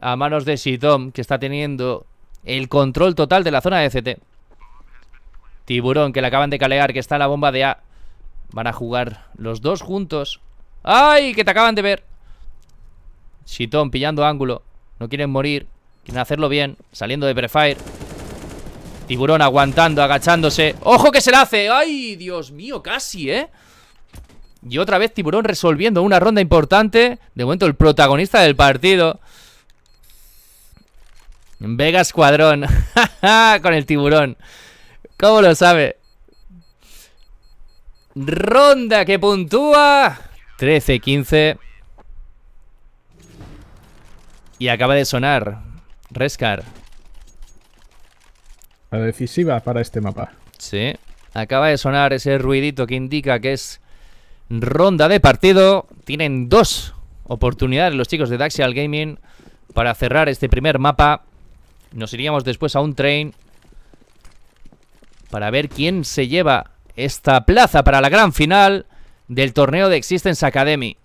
a manos de Sidom, que está teniendo el control total de la zona de CT. Tiburón, que le acaban de calear, que está en la bomba de A. Van a jugar los dos juntos. ¡Ay! Que te acaban de ver. Sitón pillando ángulo. No quieren morir. Quieren hacerlo bien. Saliendo de prefire. Tiburón aguantando, agachándose. ¡Ojo que se la hace! ¡Ay, Dios mío! Casi, ¿eh? Y otra vez Tiburón resolviendo una ronda importante. De momento el protagonista del partido. Vega Escuadrón. *laughs* Con el Tiburón. ¿Cómo lo sabe? Ronda que puntúa. 13-15. Y acaba de sonar. Rescar. La decisiva para este mapa. Sí. Acaba de sonar ese ruidito que indica que es ronda de partido. Tienen dos oportunidades los chicos de Daxial Gaming para cerrar este primer mapa. Nos iríamos después a un train para ver quién se lleva esta plaza para la gran final del torneo de Existence Academy.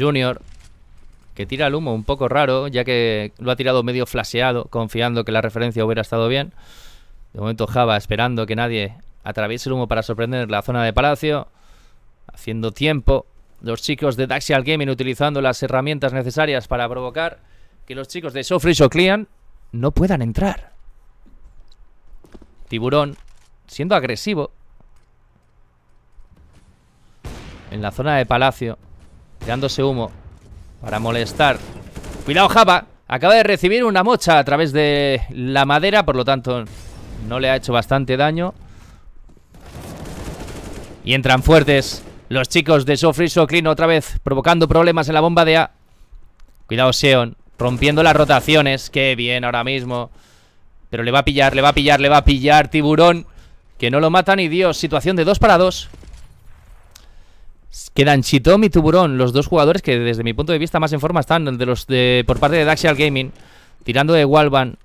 Junior, que tira el humo un poco raro, ya que lo ha tirado medio flaseado, confiando que la referencia hubiera estado bien. De momento Java esperando que nadie atraviese el humo para sorprender la zona de Palacio, haciendo tiempo. Los chicos de Daxial Gaming utilizando las herramientas necesarias para provocar que los chicos de o Clean no puedan entrar. Tiburón siendo agresivo en la zona de Palacio tirándose humo para molestar. Cuidado, Java. Acaba de recibir una mocha a través de la madera, por lo tanto no le ha hecho bastante daño. Y entran fuertes los chicos de Sofri Socrino otra vez provocando problemas en la bomba de A. Cuidado, Seon. Rompiendo las rotaciones. Qué bien ahora mismo. Pero le va a pillar, le va a pillar, le va a pillar Tiburón. Que no lo mata ni Dios. Situación de 2 para 2. Quedan Chitom y Tiburón, los dos jugadores que desde mi punto de vista más en forma están de los de, por parte de Daxial Gaming, tirando de Walban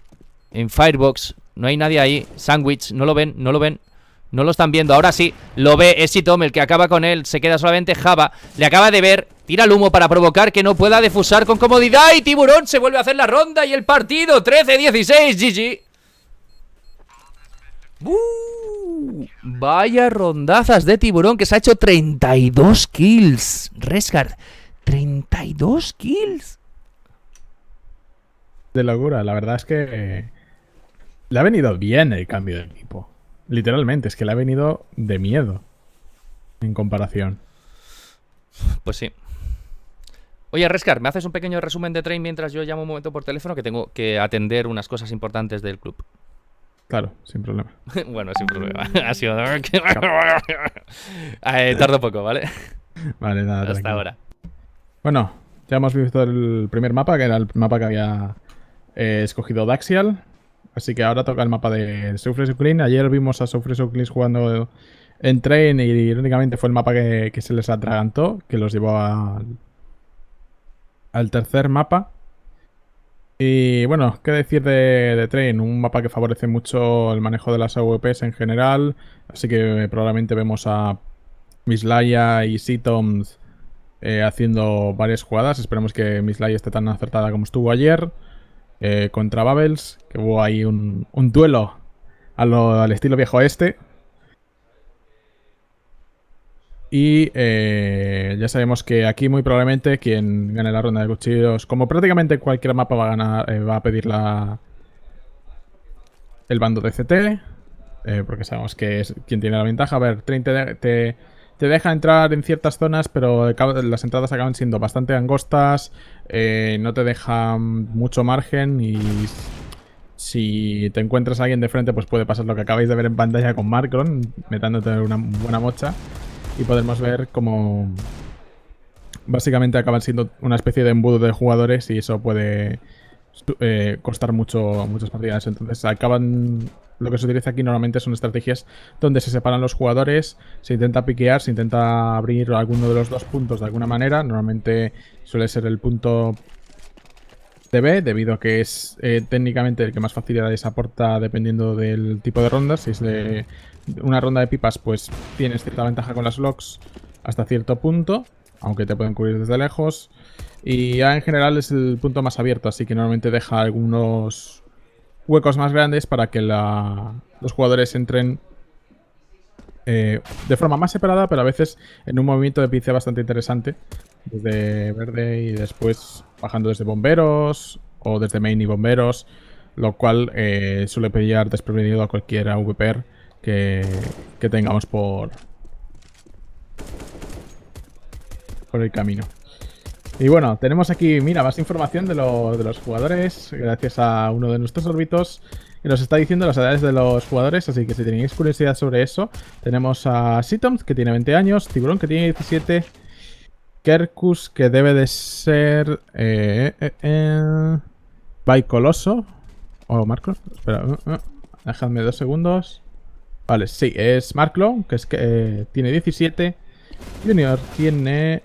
en Firebox. No hay nadie ahí. Sandwich, no lo ven, no lo ven. No lo están viendo, ahora sí, lo ve, es Chitom el que acaba con él, se queda solamente Java Le acaba de ver, tira el humo para provocar que no pueda defusar con comodidad Y Tiburón se vuelve a hacer la ronda y el partido, 13-16, GG vaya rondazas de tiburón que se ha hecho 32 kills. Resgard, 32 kills. De locura, la verdad es que eh, le ha venido bien el cambio de equipo. Literalmente, es que le ha venido de miedo en comparación. Pues sí. Oye, Rescar, ¿me haces un pequeño resumen de Train mientras yo llamo un momento por teléfono que tengo que atender unas cosas importantes del club? Claro, sin problema. *laughs* bueno, sin problema. *laughs* Ha sido. *laughs* Eh, tardo poco, ¿vale? Vale, nada. Hasta ahora. Bueno, ya hemos visto el primer mapa, que era el mapa que había eh, escogido Daxial. Así que ahora toca el mapa de Sufres Clean. Ayer vimos a of Clean jugando en Train y irónicamente fue el mapa que, se les atragantó, que los llevó al tercer mapa. Y bueno, ¿qué decir de, Train? Un mapa que favorece mucho el manejo de las AWPs en general, así que eh, probablemente vemos a Mislaya y Seatoms eh, haciendo varias jugadas. Esperemos que Mislaya esté tan acertada como estuvo ayer eh, contra Babels, que hubo ahí un, duelo al, al estilo viejo este, y eh, ya sabemos que aquí muy probablemente quien gane la ronda de cuchillos, como prácticamente cualquier mapa va a ganar, eh, va a pedir el bando de CT, eh, porque sabemos que es quien tiene la ventaja. A ver, Train te, deja entrar en ciertas zonas, pero las entradas acaban siendo bastante angostas, no te deja mucho margen y si te encuentras a alguien de frente, pues puede pasar lo que acabáis de ver en pantalla con Marcron, metándote una buena mocha y podemos ver cómo básicamente acaban siendo una especie de embudo de jugadores y eso puede eh, costar mucho muchas partidas. Entonces acaban lo que se utiliza aquí normalmente son estrategias donde se separan los jugadores, se intenta piquear, se intenta abrir alguno de los dos puntos de alguna manera. Normalmente suele ser el punto debido a que es eh, técnicamente el que más facilidades aporta dependiendo del tipo de rondas. Si es de una ronda de pipas, pues tienes cierta ventaja con las locks hasta cierto punto, aunque te pueden cubrir desde lejos. Y ya en general es el punto más abierto, así que normalmente deja algunos huecos más grandes para que los jugadores entren eh, de forma más separada, pero a veces en un movimiento de pince bastante interesante desde verde y después bajando desde bomberos o desde main y bomberos, lo cual eh, suele pedir desprevenido a cualquier VPR que, que tengamos por, por el camino. Y bueno, tenemos aquí, mira, más información de, los jugadores, gracias a uno de nuestros orbitos, que nos está diciendo las edades de los jugadores, así que si tenéis curiosidad sobre eso, tenemos a Sitom que tiene 20 años, Tiburón, que tiene 17, Kerkus, que debe de ser... Eh, eh, eh, eh O oh, Marco. Espera, dejadme dos segundos. Vale, sí, es Marklo, que es que tiene 17. Junior tiene...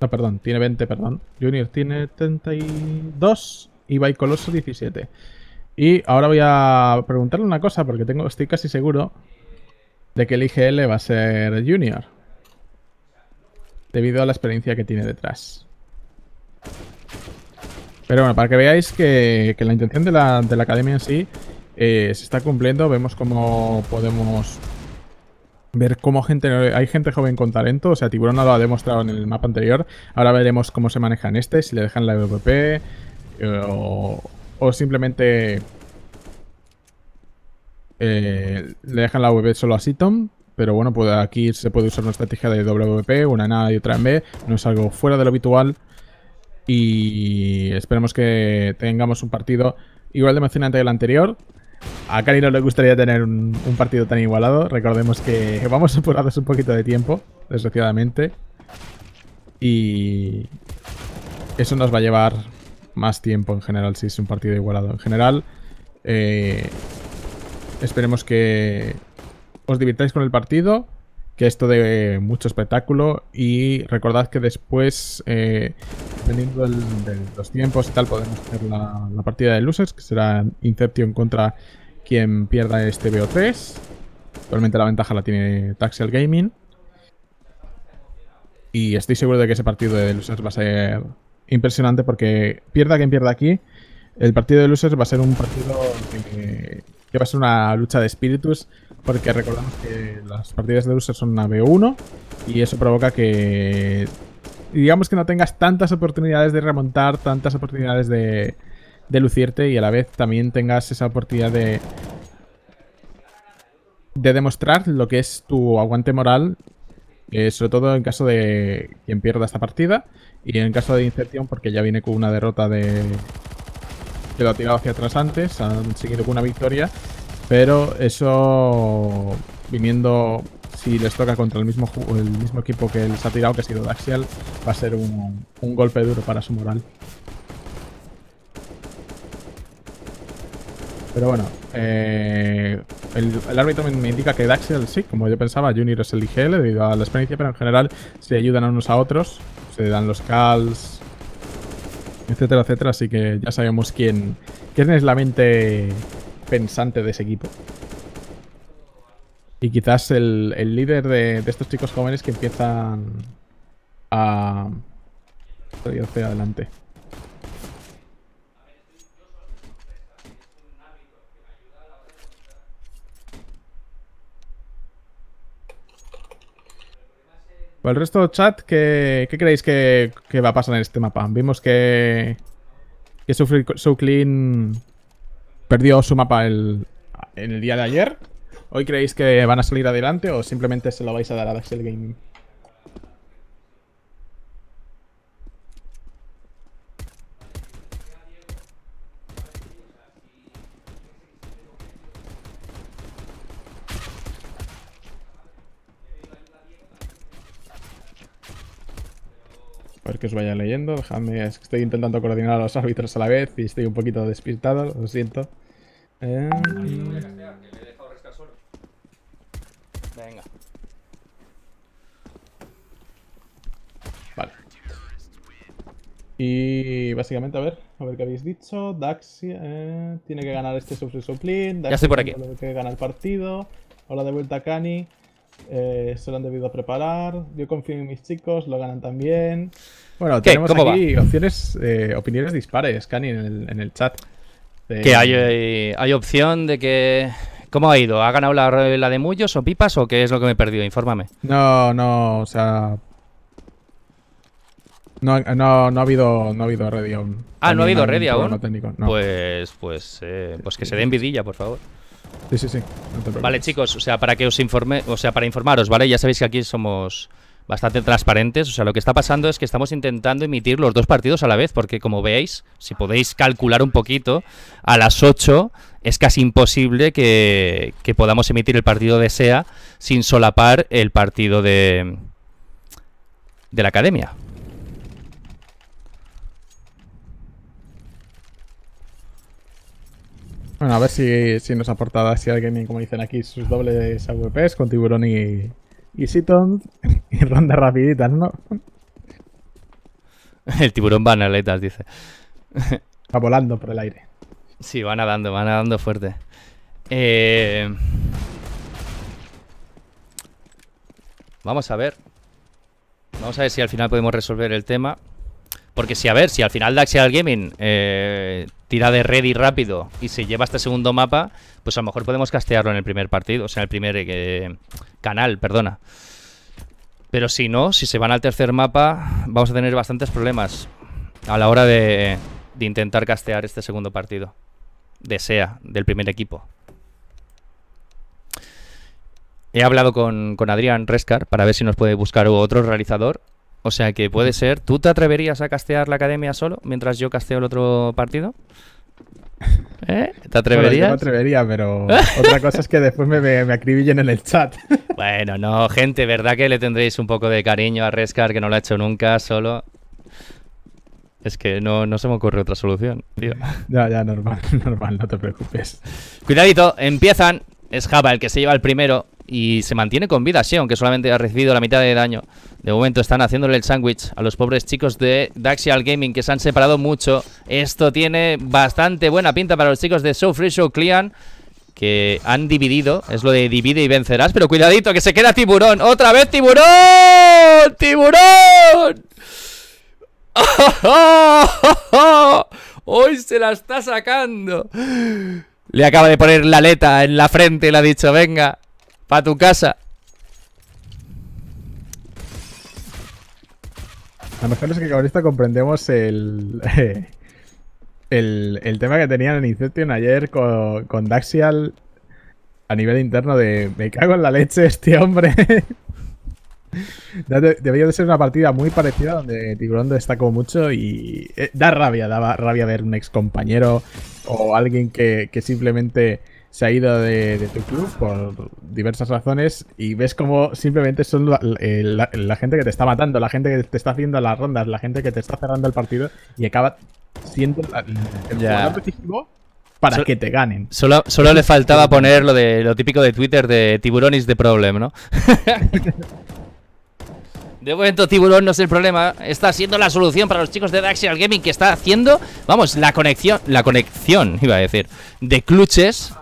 No, perdón, tiene 20, perdón. Junior tiene 32 y coloso 17. Y ahora voy a preguntarle una cosa, porque tengo, estoy casi seguro de que el IGL va a ser Junior debido a la experiencia que tiene detrás. Pero bueno, para que veáis que, la intención de la, academia en sí eh, se está cumpliendo, vemos cómo podemos ver cómo gente hay gente joven con talento, o sea, Tiburón lo ha demostrado en el mapa anterior, ahora veremos cómo se manejan en este, si le dejan la VP. Eh, o, simplemente eh, le dejan la web solo a Sitom pero bueno, pues aquí se puede usar una estrategia de WP, una en A y otra en B, no es algo fuera de lo habitual y esperemos que tengamos un partido igual de emocionante que el anterior. A Kali no le gustaría tener un, partido tan igualado, recordemos que vamos a apurados un poquito de tiempo, desgraciadamente, y eso nos va a llevar más tiempo en general si es un partido igualado. En general, eh, esperemos que os divirtáis con el partido, que esto de mucho espectáculo y recordad que después, eh, dependiendo de los tiempos y tal, podemos hacer la, partida de losers, que será Inception contra quien pierda este BO3. Actualmente la ventaja la tiene Taxial Gaming. Y estoy seguro de que ese partido de losers va a ser impresionante porque pierda quien pierda aquí, el partido de losers va a ser un partido que va a ser una lucha de espíritus porque recordamos que las partidas de loser son una B1 y eso provoca que digamos que no tengas tantas oportunidades de remontar, tantas oportunidades de, lucirte y a la vez también tengas esa oportunidad de de demostrar lo que es tu aguante moral, eh, sobre todo en caso de quien pierda esta partida y en caso de Inception porque ya viene con una derrota de que lo ha tirado hacia atrás antes, han seguido con una victoria pero eso, viniendo, si les toca contra el mismo, el mismo equipo que les ha tirado, que ha sido Daxial, va a ser un, golpe duro para su moral. Pero bueno, eh, el, el, árbitro me, indica que Daxial sí, como yo pensaba, Junior es el IGL debido a la experiencia, pero en general se ayudan unos a otros, se dan los calls, etcétera, etcétera, así que ya sabemos quién, quién es la mente pensante de ese equipo. Y quizás el, líder de, estos chicos jóvenes que empiezan a... salir hacia adelante. Para pues el resto del chat, ¿qué, creéis que, va a pasar en este mapa? Vimos que, que Clean perdió su mapa el, en el día de ayer. ¿Hoy creéis que van a salir adelante o simplemente se lo vais a dar a Axel Gaming? A ver que os vaya leyendo. es que estoy intentando coordinar a los árbitros a la vez y estoy un poquito despistado, lo siento. Eh... voy Venga. Vale. Y básicamente, a ver, a ver qué habéis dicho. Daxia eh, tiene que ganar este su Ya estoy por aquí. Tiene que ganar el partido. Hola de vuelta Cani. Eh, se lo han debido preparar. Yo confío en mis chicos, lo ganan también. Bueno, tenemos aquí opciones, eh, opiniones dispares, Cani, en el, en el chat. Que hay, eh, hay opción de que ¿Cómo ha ido? ¿Ha ganado la, la de Mullos o Pipas o qué es lo que me he perdido? Infórmame. No, no, o sea... No, no, no ha habido, no ha habido aún. Ah, no ha habido Ready aún. no. Pues, pues, eh, pues que se den vidilla, por favor. Sí, sí, sí. vale, chicos, o sea, para que os informe, o sea, para informaros, ¿vale? Ya sabéis que aquí somos bastante transparentes. O sea, lo que está pasando es que estamos intentando emitir los dos partidos a la vez, porque como veis, si podéis calcular un poquito, a las 8 es casi imposible que, podamos emitir el partido de SEA sin solapar el partido de, de la academia. Bueno, a ver si, si nos aporta así alguien, como dicen aquí, sus dobles AWPs con tiburón y, Easy y *laughs* rondas rapiditas, ¿no? *laughs* El tiburón va en aletas, dice. *laughs* Va volando por el aire. Sí, va nadando, van nadando fuerte. Eh, vamos a ver. Vamos a ver si al final podemos resolver el tema. Porque si, a ver, si al final Daxial Gaming eh, tira de ready rápido y se lleva este segundo mapa, pues a lo mejor podemos castearlo en el primer partido, o sea, en el primer eh, canal, perdona. Pero si no, si se van al tercer mapa, vamos a tener bastantes problemas a la hora de, intentar castear este segundo partido. Desea, del primer equipo. He hablado con, con Adrián Rescar para ver si nos puede buscar otro realizador o sea que puede ser. ¿Tú te atreverías a castear la academia solo mientras yo casteo el otro partido? *laughs* ¿Eh? ¿Te atreverías? No me atrevería, pero *laughs* otra cosa es que después me, me, acribillen en el chat. *laughs* bueno, no, gente, ¿verdad que le tendréis un poco de cariño a Rescar que no lo ha hecho nunca solo? Es que no, no se me ocurre otra solución, tío. Ya, ya, normal, normal, no te preocupes. Cuidadito, empiezan. Es Java el que se lleva el primero y se mantiene con vida, sí, aunque solamente ha recibido la mitad de daño. De momento están haciéndole el sándwich a los pobres chicos de Daxial Gaming que se han separado mucho. Esto tiene bastante buena pinta para los chicos de So Free Show Clean que han dividido. Es lo de divide y vencerás. Pero cuidadito, que se queda tiburón. ¡Otra vez tiburón! ¡Tiburón! *laughs* Hoy se la está sacando. Le acaba de poner la aleta en la frente y le ha dicho, venga, pa' tu casa. A Lo mejor es que con esto comprendemos el, *laughs* el, tema que tenían en Inception ayer con, Daxial a nivel interno de me cago en la leche este hombre. *laughs* Debería de ser una partida muy parecida donde Tiburón destacó mucho y eh, da rabia, daba rabia ver un ex compañero o alguien que, que simplemente se ha ido de, tu club por diversas razones y ves como simplemente son eh, la, gente que te está matando, la gente que te está haciendo las rondas, la gente que te está cerrando el partido y acaba siendo el para que te ganen. Solo, solo le faltaba poner lo, de, lo típico de Twitter de tiburones de problem, ¿no? *laughs* De momento Tiburón no es el problema, está siendo la solución para los chicos de Daxial Gaming que está haciendo, vamos, la conexión, la conexión, iba a decir, de cluches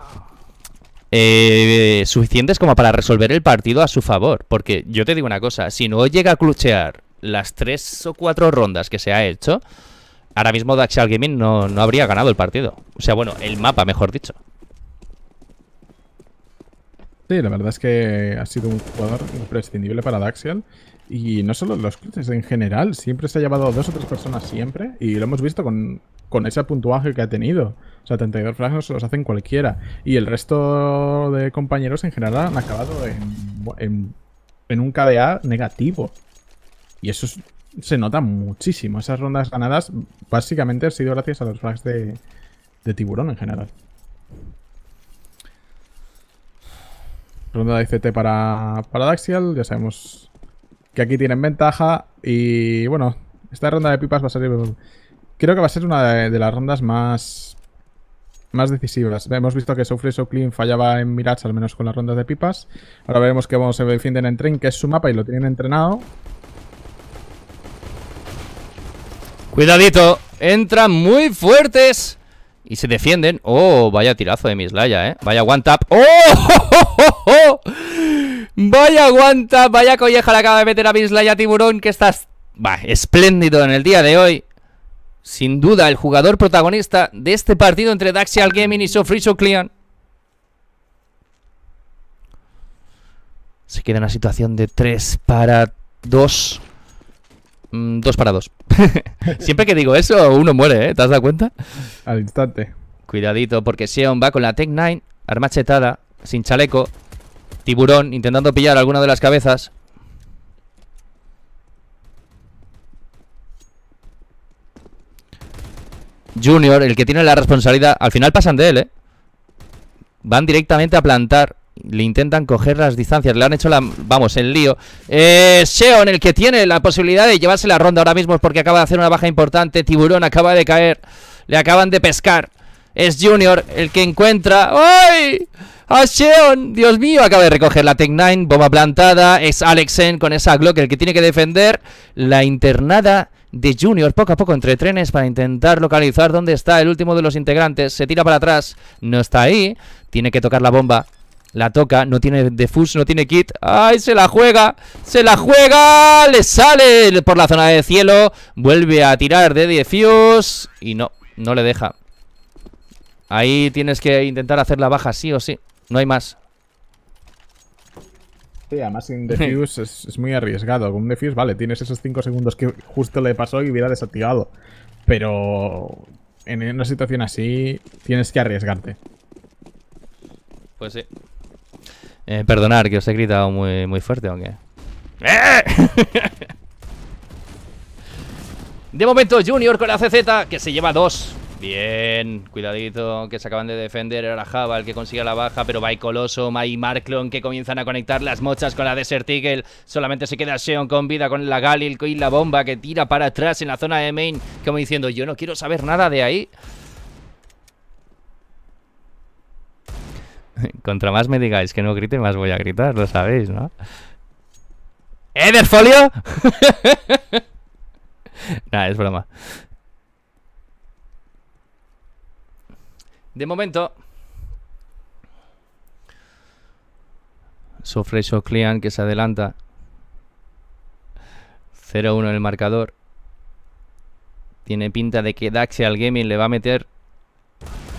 eh, suficientes como para resolver el partido a su favor. Porque yo te digo una cosa, si no llega a cluchear las tres o cuatro rondas que se ha hecho, ahora mismo Daxial Gaming no, no habría ganado el partido. O sea, bueno, el mapa, mejor dicho. Sí, la verdad es que ha sido un jugador imprescindible para Daxial y no solo los cruces, en general, siempre se ha llevado dos o tres personas siempre. Y lo hemos visto con, ese puntuaje que ha tenido. O sea, 32 frags no se los hacen cualquiera. Y el resto de compañeros en general han acabado en, en, un KDA negativo. Y eso se nota muchísimo. Esas rondas ganadas básicamente han sido gracias a los frags de, de tiburón en general. Ronda de ICT para, para Daxial, ya sabemos que aquí tienen ventaja. Y bueno, esta ronda de pipas va a ser... Creo que va a ser una de, las rondas más más decisivas. Hemos visto que o Clean fallaba en Mirage, al menos con las rondas de pipas. Ahora veremos que se defienden en Train, que es su mapa y lo tienen entrenado. Cuidadito, entran muy fuertes y se defienden. Oh, vaya tirazo de Mislaya, eh. Vaya one tap. ¡Oh! *laughs* ¡Oh, oh, oh Vaya aguanta, vaya colleja le acaba de meter a y a Tiburón, que estás Va, espléndido en el día de hoy. Sin duda, el jugador protagonista de este partido entre Daxial Gaming y Sofriso Clean. Se queda en la situación de 3 para 2. 2 mm, para 2. *laughs* Siempre que digo eso, uno muere, ¿eh? ¿Te has dado cuenta? Al instante. Cuidadito, porque Sion va con la Tech 9, arma chetada, sin chaleco. Tiburón intentando pillar alguna de las cabezas. Junior, el que tiene la responsabilidad, al final pasan de él, ¿eh? Van directamente a plantar, le intentan coger las distancias, le han hecho la... Vamos, el lío. Eh, Seon, el que tiene la posibilidad de llevarse la ronda ahora mismo porque acaba de hacer una baja importante, Tiburón acaba de caer, le acaban de pescar. Es Junior el que encuentra... ¡Ay! Asheon, ah, Dios mío, acaba de recoger la Tech 9, bomba plantada. Es Alexen con esa Glock el que tiene que defender la internada de Junior poco a poco entre trenes para intentar localizar dónde está el último de los integrantes. Se tira para atrás, no está ahí, tiene que tocar la bomba. La toca, no tiene Defus, no tiene kit ¡Ay, se la juega! ¡Se la juega! ¡Le sale por la zona de cielo! Vuelve a tirar de defuse Y no, no le deja Ahí tienes que intentar hacer la baja sí o sí no hay más. Sí, además sin defuse es, muy arriesgado. Con un defuse, vale, tienes esos 5 segundos que justo le pasó y hubiera desactivado. Pero en una situación así tienes que arriesgarte. Pues sí. Eh, perdonar que os he gritado muy, fuerte, ¡Eh! aunque... *laughs* De momento Junior con la CZ que se lleva dos Bien, cuidadito, que se acaban de defender. la Java, el que consigue la baja, pero va Coloso, y Marklon, que comienzan a conectar las mochas con la Desert Eagle. Solamente se queda Seon con vida con la Galil y la bomba que tira para atrás en la zona de main, como diciendo, yo no quiero saber nada de ahí. *laughs* Contra más me digáis que no grite, más voy a gritar, lo sabéis, ¿no? ¿Ederfolio? ¿Eh, *laughs* nah, es broma. De momento, Sofre Client que se adelanta. 0-1 en el marcador. Tiene pinta de que Daxial Gaming le va a meter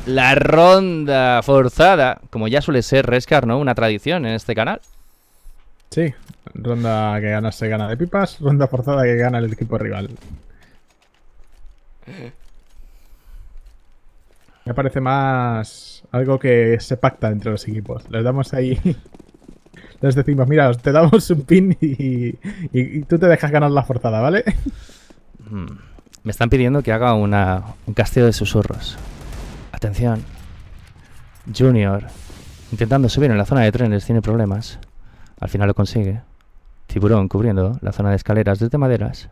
la ronda forzada, como ya suele ser Rescar, ¿no? Una tradición en este canal. Sí, ronda que gana se gana de pipas, ronda forzada que gana el equipo rival. *laughs* Me parece más algo que se pacta entre los equipos. Les damos ahí... *laughs* Les decimos, mira, te damos un pin y, tú te dejas ganar la forzada, ¿vale? Hmm. Me están pidiendo que haga un castillo de susurros. Atención. Junior, intentando subir en la zona de trenes, tiene problemas. Al final lo consigue. Tiburón cubriendo la zona de escaleras desde maderas.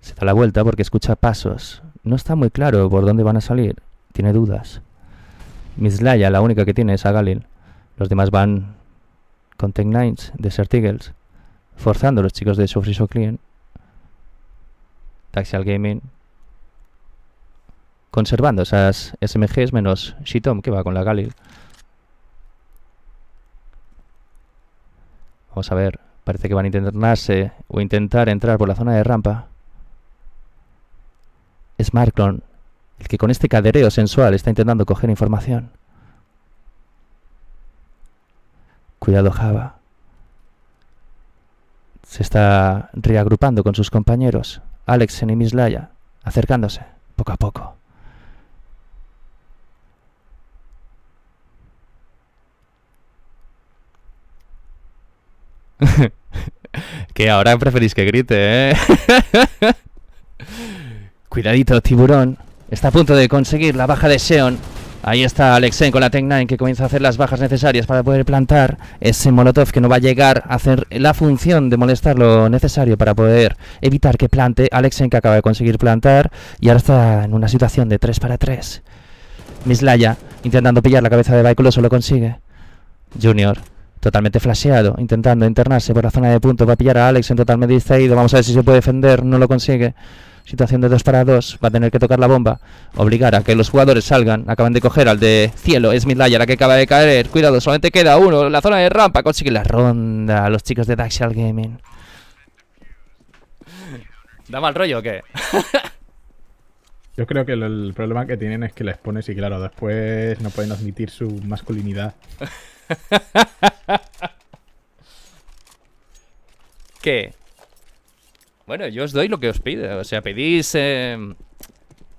Se da la vuelta porque escucha pasos. No está muy claro por dónde van a salir tiene dudas. Mislaya, la única que tiene es a Galil. Los demás van con Tech Nines, Desert Eagles, forzando a los chicos de Sofriso Clean. Taxial Gaming, conservando esas SMGs menos Shitom que va con la Galil. Vamos a ver, parece que van a internarse o intentar entrar por la zona de rampa. Smartclone el que con este cadereo sensual está intentando coger información. Cuidado Java. Se está reagrupando con sus compañeros, Alexen y Mislaya, acercándose, poco a poco. *laughs* que ahora preferís que grite, ¿eh? *laughs* Cuidadito, tiburón. Está a punto de conseguir la baja de Seon. Ahí está Alexen con la Tech 9 que comienza a hacer las bajas necesarias para poder plantar ese Molotov que no va a llegar a hacer la función de molestar lo necesario para poder evitar que plante. Alexen que acaba de conseguir plantar y ahora está en una situación de 3 para 3. Mislaya intentando pillar la cabeza de vehículo solo consigue. Junior totalmente flasheado, intentando internarse por la zona de punto. Va a pillar a Alexen totalmente distraído. Vamos a ver si se puede defender. No lo consigue situación de dos para 2, va a tener que tocar la bomba, obligar a que los jugadores salgan, acaban de coger al de cielo, es Midlayer, la que acaba de caer, cuidado, solamente queda uno, la zona de rampa, consigue la ronda, los chicos de Daxial Gaming. ¿Da mal rollo o qué? *laughs* Yo creo que el, problema que tienen es que les pones y claro, después no pueden admitir su masculinidad. *laughs* ¿Qué? Bueno, yo os doy lo que os pido. O sea, pedís eh,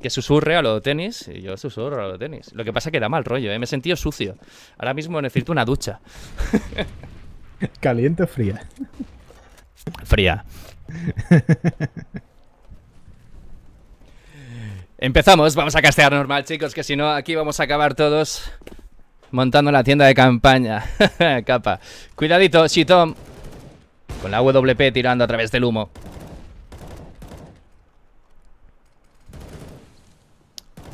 que susurre a lo tenis y yo susurro a lo tenis. Lo que pasa es que da mal rollo, eh, me he sentido sucio. Ahora mismo necesito una ducha. *laughs* ¿Caliente o fría? Fría. Empezamos, vamos a castear normal, chicos, que si no, aquí vamos a acabar todos montando la tienda de campaña. *laughs* Capa. Cuidadito, Shitom. Con la WP tirando a través del humo.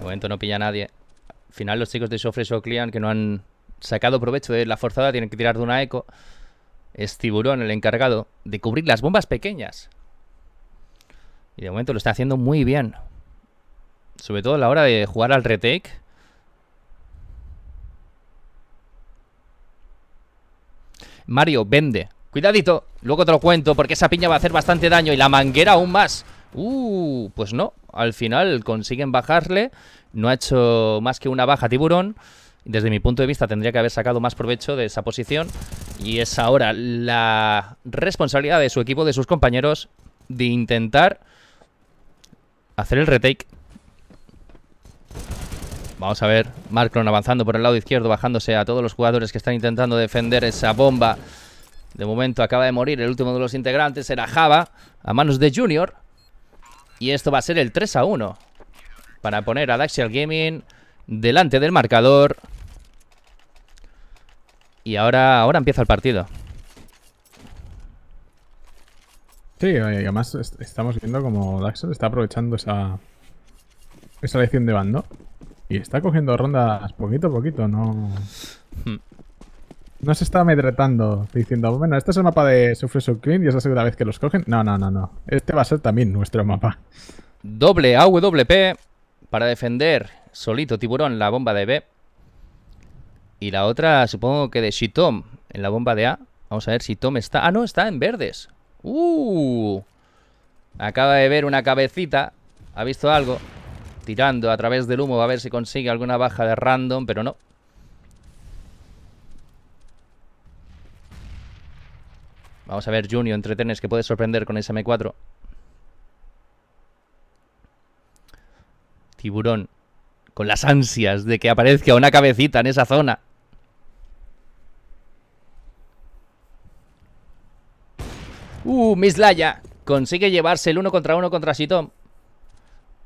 De momento no pilla nadie. Al final los chicos de Sofres o Clean que no han sacado provecho de la forzada tienen que tirar de una eco. Es Tiburón el encargado de cubrir las bombas pequeñas. Y de momento lo está haciendo muy bien. Sobre todo a la hora de jugar al retake. Mario, vende. Cuidadito, luego te lo cuento porque esa piña va a hacer bastante daño y la manguera aún más. Uh, pues no, al final consiguen bajarle, no ha hecho más que una baja tiburón. Desde mi punto de vista tendría que haber sacado más provecho de esa posición y es ahora la responsabilidad de su equipo, de sus compañeros, de intentar hacer el retake. Vamos a ver, Marklon avanzando por el lado izquierdo, bajándose a todos los jugadores que están intentando defender esa bomba. De momento acaba de morir el último de los integrantes, era Java, a manos de Junior. Y esto va a ser el 3 a 1. Para poner a Daxial Gaming delante del marcador. Y ahora, ahora empieza el partido. Sí, además estamos viendo como Daxel está aprovechando esa, esa lección de bando. Y está cogiendo rondas poquito a poquito, ¿no? Hmm. No se está amedretando diciendo, bueno, este es el mapa de Sufre Clean y es la segunda vez que los cogen. No, no, no, no. Este va a ser también nuestro mapa. Doble AWP para defender solito tiburón la bomba de B. Y la otra, supongo que de Shitom en la bomba de A. Vamos a ver si Tom está... Ah, no, está en verdes. ¡Uh! Acaba de ver una cabecita. Ha visto algo. Tirando a través del humo. a ver si consigue alguna baja de random, pero no. Vamos a ver Junio entretenes, que puede sorprender con ese M4. Tiburón. Con las ansias de que aparezca una cabecita en esa zona. Uh, Mislaya. Consigue llevarse el uno contra uno contra Sitom.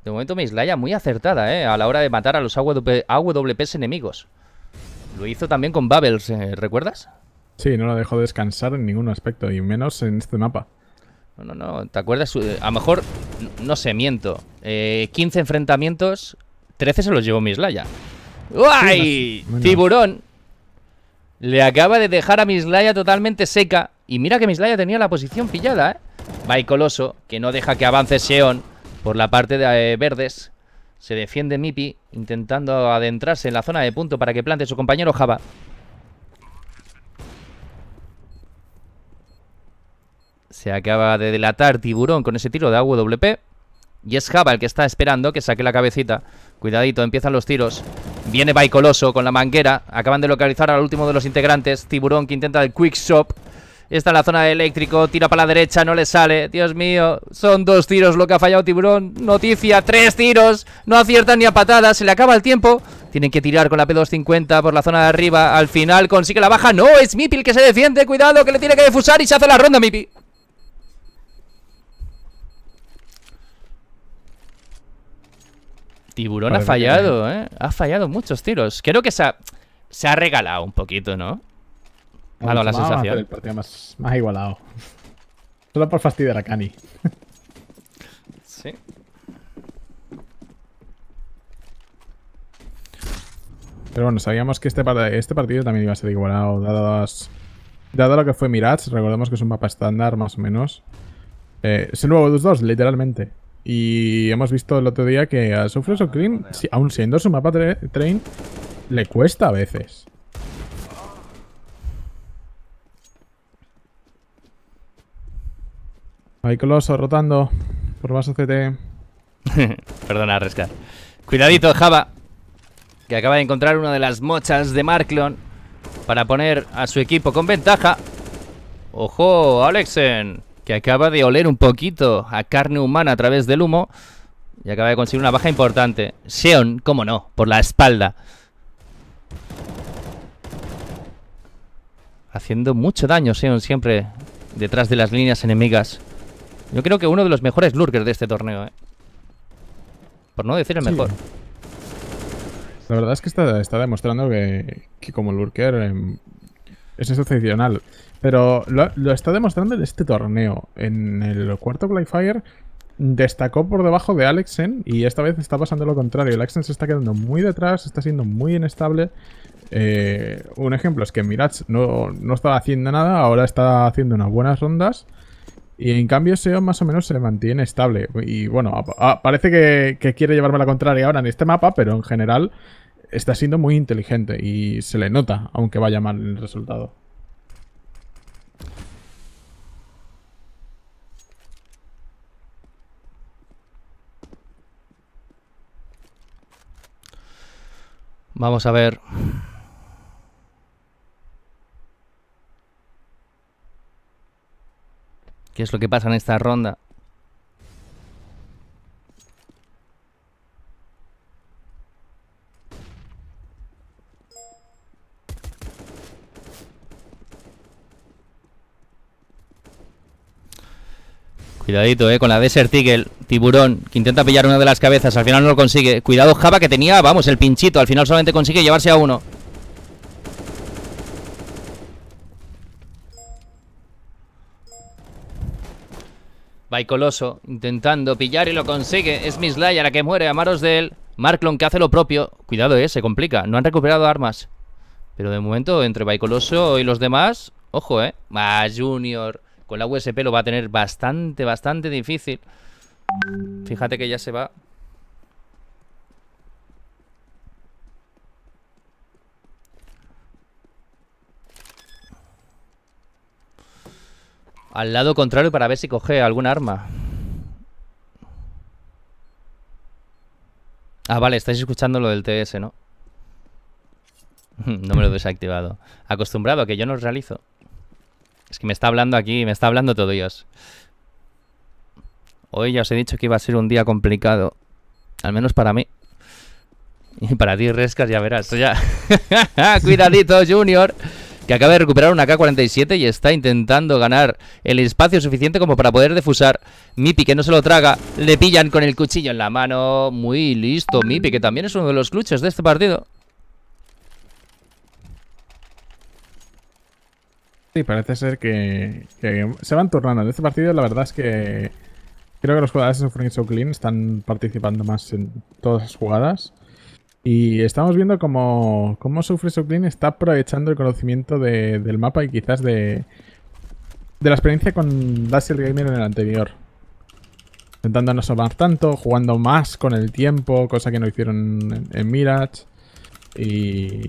De momento Mislaya muy acertada, ¿eh? A la hora de matar a los AWPs enemigos. Lo hizo también con Bubbles, eh, ¿recuerdas? Sí, no la dejó descansar en ningún aspecto, y menos en este mapa. No, no, no. ¿Te acuerdas? A lo mejor, no sé, miento. 15 eh, enfrentamientos, 13 se los llevó Mislaya. ¡Uy! Tiburón. Le acaba de dejar a Mislaya totalmente seca. Y mira que Mislaya tenía la posición pillada, ¿eh? Va Coloso, que no deja que avance Seon por la parte de eh, verdes. Se defiende Mipi, intentando adentrarse en la zona de punto para que plante su compañero Java. Se acaba de delatar Tiburón con ese tiro de AWP. Y es Java el que está esperando que saque la cabecita. Cuidadito, empiezan los tiros. Viene Baicoloso con la manguera. Acaban de localizar al último de los integrantes. Tiburón que intenta el quick shop. Está en la zona de eléctrico. Tira para la derecha, no le sale. Dios mío, son dos tiros lo que ha fallado Tiburón. Noticia, tres tiros. No acierta ni a patadas. Se le acaba el tiempo. Tienen que tirar con la P250 por la zona de arriba. Al final consigue la baja. No, es el que se defiende. Cuidado, que le tiene que defusar y se hace la ronda, Mipi. Tiburón ha fallado, ¿eh? Ha fallado muchos tiros. Creo que se ha, se ha regalado un poquito, ¿no? Ha la sensación. El partido más, igualado. *laughs* Solo por fastidiar a Cani. sí. Pero bueno, sabíamos que este, este partido también iba a ser igualado, Dado lo que fue Mirage, recordemos que es un mapa estándar, más o menos. Eh, es el nuevo 2-2, literalmente. Y hemos visto el otro día que a Sufre o si, aún siendo su mapa train, le cuesta a veces. Hay Coloso rotando por base CT. *laughs* Perdona, Rescar. Cuidadito, Java, que acaba de encontrar una de las mochas de Marklon para poner a su equipo con ventaja. ¡Ojo, Alexen! que acaba de oler un poquito a carne humana a través del humo y acaba de conseguir una baja importante. Seon, cómo no, por la espalda. Haciendo mucho daño Seon siempre detrás de las líneas enemigas. Yo creo que uno de los mejores lurkers de este torneo, ¿eh? Por no decir el mejor. La verdad es que está, demostrando que, como lurker em, es excepcional. Pero lo, está demostrando en este torneo. En el cuarto Playfire destacó por debajo de Alexen y esta vez está pasando lo contrario. Alexen se está quedando muy detrás, está siendo muy inestable. Eh, un ejemplo es que Mirage no, no estaba haciendo nada, ahora está haciendo unas buenas rondas. Y en cambio SEO más o menos se mantiene estable. Y bueno, ah, parece que, quiere llevarme la contraria ahora en este mapa, pero en general está siendo muy inteligente y se le nota, aunque vaya mal el resultado. Vamos a ver. ¿Qué es lo que pasa en esta ronda? Cuidadito, eh, con la Desert Eagle, Tiburón, que intenta pillar una de las cabezas, al final no lo consigue. Cuidado Java que tenía, vamos, el pinchito, al final solamente consigue llevarse a uno. Coloso intentando pillar y lo consigue. Es Miss Laya la que muere a manos de él. Marklon que hace lo propio. Cuidado, eh, se complica. No han recuperado armas. Pero de momento, entre Baicoloso y los demás, ojo, eh. Más Junior. Con la USP lo va a tener bastante, bastante difícil. Fíjate que ya se va al lado contrario para ver si coge algún arma. Ah, vale, estáis escuchando lo del TS, ¿no? *laughs* no me lo he desactivado. Acostumbrado a que yo no lo realizo. Es que me está hablando aquí, me está hablando todo Dios. Hoy ya os he dicho que iba a ser un día complicado. Al menos para mí. Y para ti, Rescas, ya verás. ya. *laughs* Cuidadito, Junior. Que acaba de recuperar una K-47 y está intentando ganar el espacio suficiente como para poder defusar. Mipi, que no se lo traga. Le pillan con el cuchillo en la mano. Muy listo, Mipi, que también es uno de los cluches de este partido. Y parece ser que, se van turnando. En este partido la verdad es que creo que los jugadores de Suffering So Clean están participando más en todas las jugadas. Y estamos viendo cómo, cómo So Clean está aprovechando el conocimiento del mapa y quizás de, de la experiencia con Dazzle Gamer en el anterior. Intentando no sobar tanto, jugando más con el tiempo, cosa que no hicieron en, en Mirage. Y,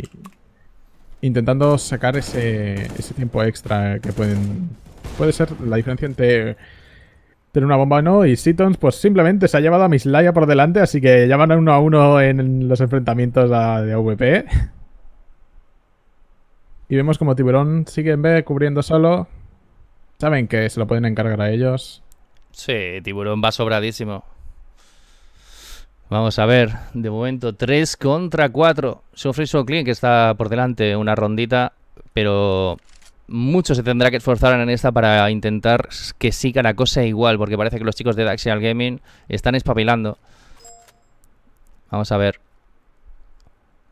intentando sacar ese, tiempo extra que pueden... Puede ser la diferencia entre tener una bomba o no. Y Seatons, pues simplemente se ha llevado a Mislaya por delante, así que ya van uno a uno en los enfrentamientos de AVP. Y vemos como Tiburón sigue en B cubriendo solo. Saben que se lo pueden encargar a ellos. Sí, Tiburón va sobradísimo. Vamos a ver, de momento 3 contra 4. Sofri Clean que está por delante una rondita, pero mucho se tendrá que esforzar en esta para intentar que siga la cosa igual, porque parece que los chicos de Daxial Gaming están espabilando. Vamos a ver.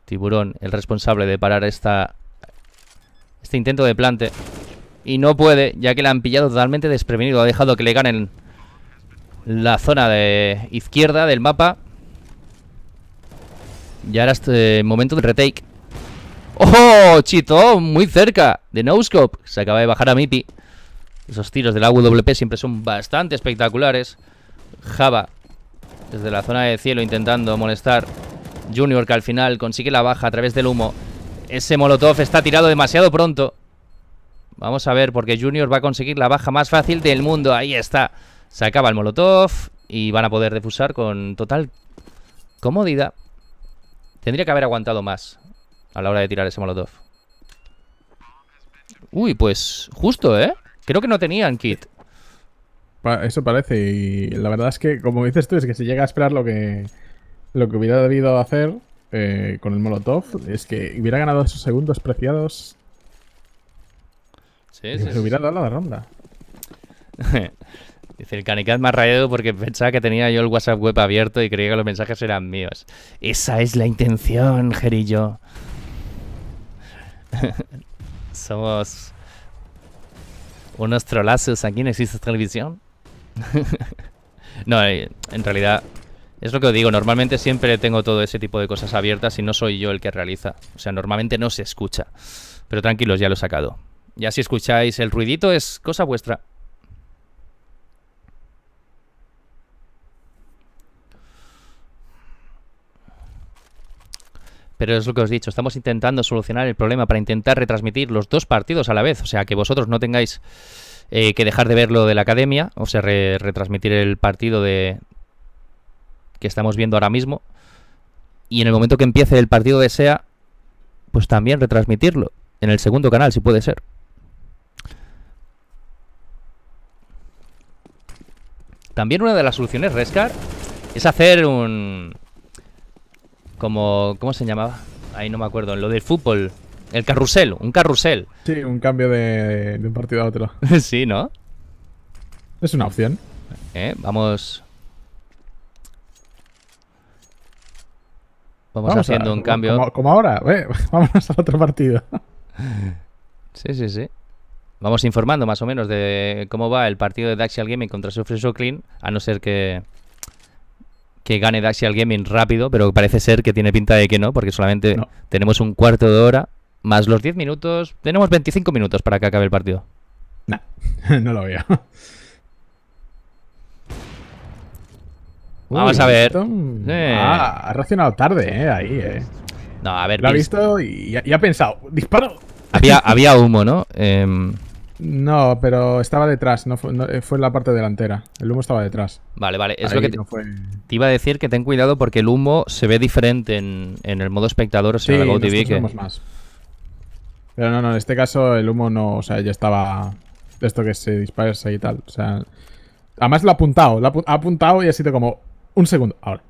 Tiburón, el responsable de parar esta este intento de plante. Y no puede, ya que la han pillado totalmente desprevenido. Ha dejado que le ganen la zona de izquierda del mapa. Ya era este momento del retake. ¡Oh! Chito, muy cerca de Noscope. Se acaba de bajar a Mipi. Esos tiros de la WP siempre son bastante espectaculares. Java, desde la zona de cielo intentando molestar. Junior, que al final consigue la baja a través del humo. Ese Molotov está tirado demasiado pronto. Vamos a ver, porque Junior va a conseguir la baja más fácil del mundo. Ahí está. Se acaba el Molotov y van a poder defusar con total comodidad. Tendría que haber aguantado más a la hora de tirar ese molotov. Uy, pues justo, ¿eh? Creo que no tenían kit. Eso parece, y la verdad es que, como dices tú, es que si llega a esperar lo que, lo que hubiera debido hacer eh, con el Molotov, es que hubiera ganado esos segundos preciados. Sí, sí. Se hubiera dado la ronda. *laughs* Dice el Canicat más rayado porque pensaba que tenía yo el WhatsApp web abierto y creía que los mensajes eran míos. Esa es la intención, Gerillo. *laughs* Somos unos trolazos aquí, no existe televisión. *laughs* no, eh, en realidad es lo que digo, normalmente siempre tengo todo ese tipo de cosas abiertas y no soy yo el que realiza. O sea, normalmente no se escucha. Pero tranquilos, ya lo he sacado. Ya si escucháis el ruidito es cosa vuestra. Pero es lo que os he dicho, estamos intentando solucionar el problema para intentar retransmitir los dos partidos a la vez, o sea, que vosotros no tengáis eh, que dejar de ver lo de la academia, o sea, retransmitir el partido de que estamos viendo ahora mismo, y en el momento que empiece el partido de SEA, pues también retransmitirlo en el segundo canal, si puede ser. También una de las soluciones, Rescar, es hacer un, como... ¿Cómo se llamaba? Ahí no me acuerdo. Lo del fútbol. El carrusel, un carrusel. Sí, un cambio de, de un partido a otro. *laughs* sí, ¿no? Es una opción. Eh, vamos... Vamos, haciendo un cambio. Como, ahora, eh, *laughs* vámonos al otro partido. *laughs* sí, sí, sí. Vamos informando más o menos de cómo va el partido de Daxial Gaming contra Sufre Clean, a no ser que, que gane Daxial Gaming rápido, pero parece ser que tiene pinta de que no, porque solamente tenemos un cuarto de hora más los 10 minutos. Tenemos 25 minutos para que acabe el partido. No, *laughs* no lo veo. Vamos a ver. Ah, ha reaccionado tarde, eh, ahí, eh. No, a ver. Lo ha visto y, ha pensado. ¡Disparo! Había, había humo, ¿no? Em, no, pero estaba detrás, no fue, en eh, la parte delantera. El humo estaba detrás. Vale, vale. Es lo que te, iba a decir que ten cuidado porque el humo se ve diferente en, el modo espectador, o sea, sí, en la más. Pero no, no, en este caso el humo no, o sea, ya estaba esto que se dispara y tal, o sea, además lo ha apuntado, lo ha apuntado y ha sido como un segundo, ahora.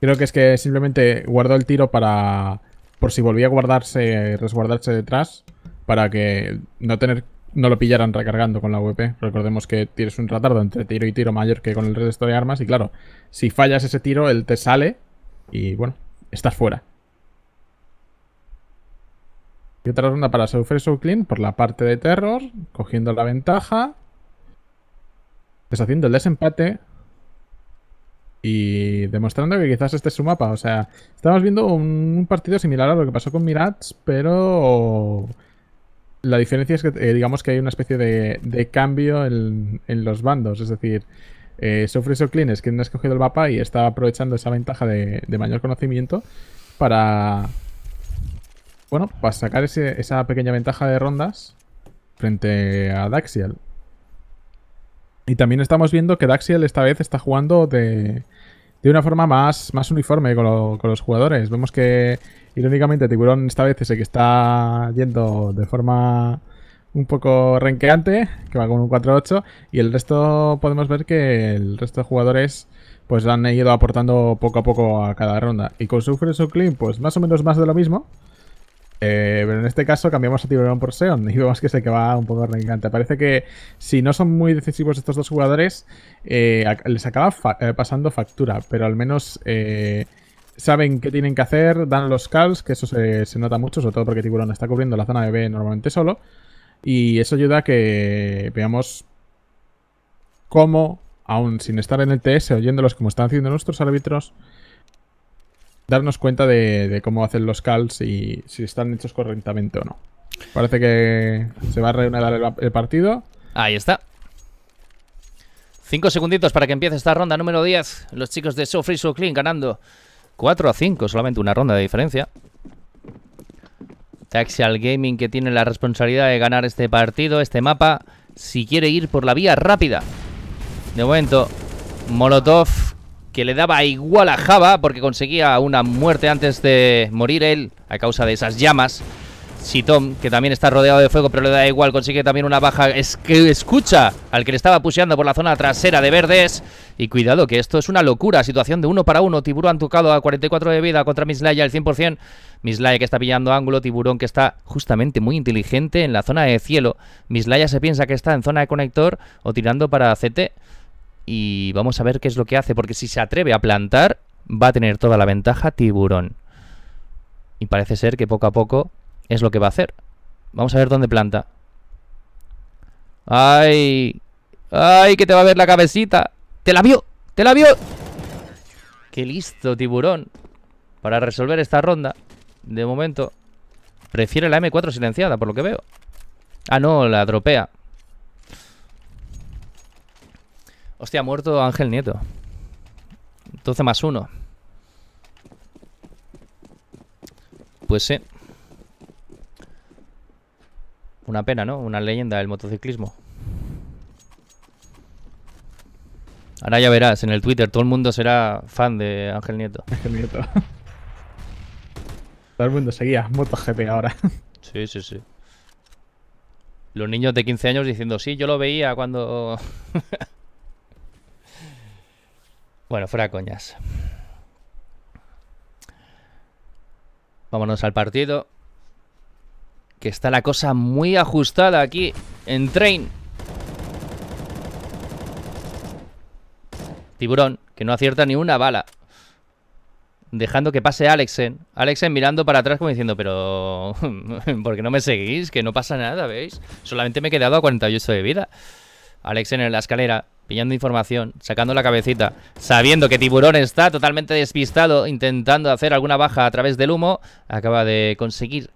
Creo que es que simplemente guardó el tiro para por si volvía a guardarse, resguardarse detrás para que no tener no lo pillaran recargando con la VP. Recordemos que tienes un retardo entre tiro y tiro mayor que con el resto de armas. Y claro, si fallas ese tiro, él te sale y bueno, estás fuera. Y otra ronda para Soufer Clean por la parte de Terror, cogiendo la ventaja. Deshaciendo el desempate. Y demostrando que quizás este es su mapa. O sea, estamos viendo un, partido similar a lo que pasó con Mirage, pero la diferencia es que eh, digamos que hay una especie de, cambio en, los bandos, es decir, eh, Sofres Clean es quien ha escogido el mapa y está aprovechando esa ventaja de, mayor conocimiento para, bueno, para sacar esa pequeña ventaja de rondas frente a Daxial. Y también estamos viendo que Daxial esta vez está jugando de, de una forma más, más uniforme con, con los jugadores. Vemos que, irónicamente, Tiburón esta vez es el que está yendo de forma un poco renqueante, que va con un 4-8, y el resto podemos ver que el resto de jugadores pues han ido aportando poco a poco a cada ronda. Y con su Clean, pues más o menos más de lo mismo, eh, pero en este caso cambiamos a Tiburón por Seon *laughs* y vemos que se que va un poco renegante. Parece que si no son muy decisivos estos dos jugadores, eh, les acaba eh, pasando factura, pero al menos saben qué tienen que hacer, dan los calls, que eso se, se, nota mucho, sobre todo porque Tiburón está cubriendo la zona de B normalmente solo, y eso ayuda a que veamos cómo, aún sin estar en el TS, oyéndolos como están haciendo nuestros árbitros, darnos cuenta de, cómo hacen los calls y si están hechos correctamente o no. Parece que se va a reanudar el, partido. Ahí está. Cinco segunditos para que empiece esta ronda número 10. Los chicos de So Free So Clean ganando 4 a 5, solamente una ronda de diferencia. Taxial Gaming que tiene la responsabilidad de ganar este partido, este mapa, si quiere ir por la vía rápida. De momento, Molotov que le daba igual a Java porque conseguía una muerte antes de morir él a causa de esas llamas. Sitom, que también está rodeado de fuego, pero le da igual, consigue también una baja. escucha al que le estaba puseando por la zona trasera de verdes. Y cuidado, que esto es una locura. Situación de uno para uno. Tiburón tocado a 44 de vida contra Mislaya al 100%. Mislaya que está pillando ángulo. Tiburón que está justamente muy inteligente en la zona de cielo. Mislaya se piensa que está en zona de conector o tirando para CT y vamos a ver qué es lo que hace, porque si se atreve a plantar, va a tener toda la ventaja tiburón. Y parece ser que poco a poco es lo que va a hacer. Vamos a ver dónde planta. ¡Ay! ¡Ay, que te va a ver la cabecita! ¡Te la vio! ¡Te la vio! ¡Qué listo, tiburón! Para resolver esta ronda. De momento, prefiere la M4 silenciada, por lo que veo. Ah, no, la dropea. Hostia, ha muerto Ángel Nieto. 12 más 1. Pues sí. Una pena, ¿no? Una leyenda del motociclismo. Ahora ya verás, en el Twitter todo el mundo será fan de Ángel Nieto. *laughs* Ángel Nieto. Todo el mundo seguía MotoGP ahora. *laughs* Sí, sí, sí. Los niños de 15 años diciendo, sí, yo lo veía cuando... Bueno, fuera coñas. Vámonos al partido. Que está la cosa muy ajustada aquí en Train. Tiburón, que no acierta ni una bala. Dejando que pase Alexen. Alexen mirando para atrás como diciendo, pero... *laughs* ¿Por qué no me seguís? Que no pasa nada, ¿veis? Solamente me he quedado a 48 de vida. Alex en la escalera, pillando información, sacando la cabecita, sabiendo que Tiburón está totalmente despistado, intentando hacer alguna baja a través del humo. Acaba de conseguir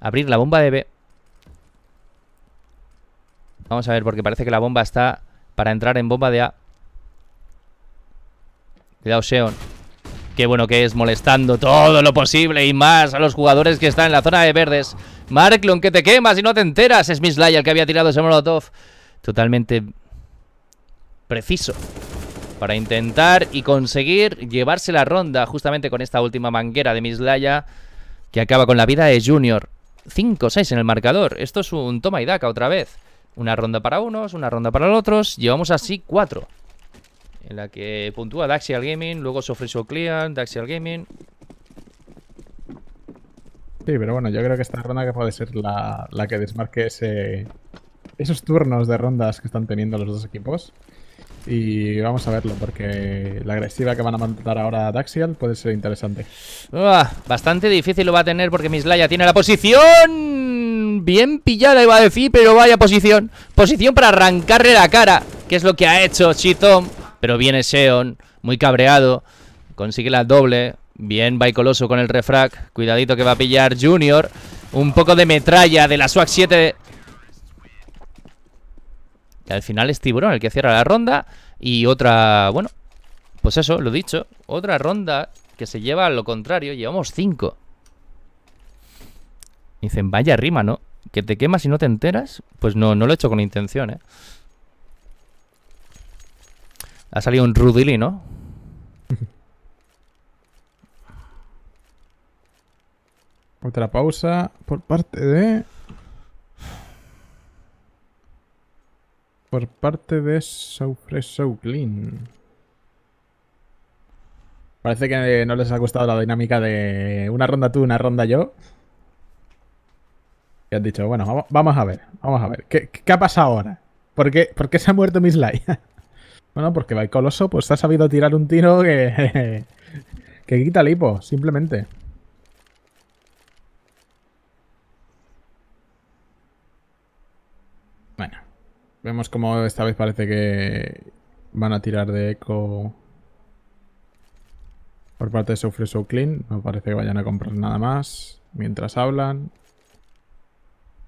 abrir la bomba de B. Vamos a ver, porque parece que la bomba está para entrar en bomba de A. Cuidado, Qué bueno que es, molestando todo lo posible y más a los jugadores que están en la zona de verdes. Marklon, que te quemas y no te enteras. Es miss el que había tirado ese molotov totalmente preciso para intentar y conseguir llevarse la ronda justamente con esta última manguera de Mislaya que acaba con la vida de Junior. 5-6 en el marcador. Esto es un toma y daca otra vez. Una ronda para unos, una ronda para los otros. Llevamos así 4. En la que puntúa Daxial Gaming, luego Sofreso Clean, Daxial Gaming. Sí, pero bueno, yo creo que esta ronda que puede ser la que desmarque ese, esos turnos de rondas que están teniendo los dos equipos. Y vamos a verlo, porque la agresiva que van a mandar ahora a Daxial puede ser interesante. bastante difícil lo va a tener porque Mislaya tiene la posición bien pillada, iba a decir, pero vaya posición. Posición para arrancarle la cara, que es lo que ha hecho Chitom. Pero viene Seon, muy cabreado, consigue la doble. Bien, Baicoloso con el refrag. Cuidadito que va a pillar Junior. Un poco de metralla de la SWAG 7 y al final es Tiburón el que cierra la ronda. Y otra, bueno, pues eso, lo dicho. Otra ronda que se lleva a lo contrario. Llevamos cinco Dicen, vaya rima, ¿no? Que te quemas y no te enteras. Pues no, no lo he hecho con intención, ¿eh? Ha salido un Rudili, ¿no? *laughs* Otra pausa por parte de... por parte de Soufres Clean. Parece que no les ha gustado la dinámica de una ronda tú, una ronda yo. Y han dicho, bueno, vamos a ver, vamos a ver. ¿Qué, ha pasado ahora? ¿Por qué, se ha muerto Light? *laughs* bueno, porque coloso pues ha sabido tirar un tiro que, *laughs* que quita el hipo, simplemente. Vemos como esta vez parece que van a tirar de eco por parte de Sofre So Clean. No parece que vayan a comprar nada más mientras hablan.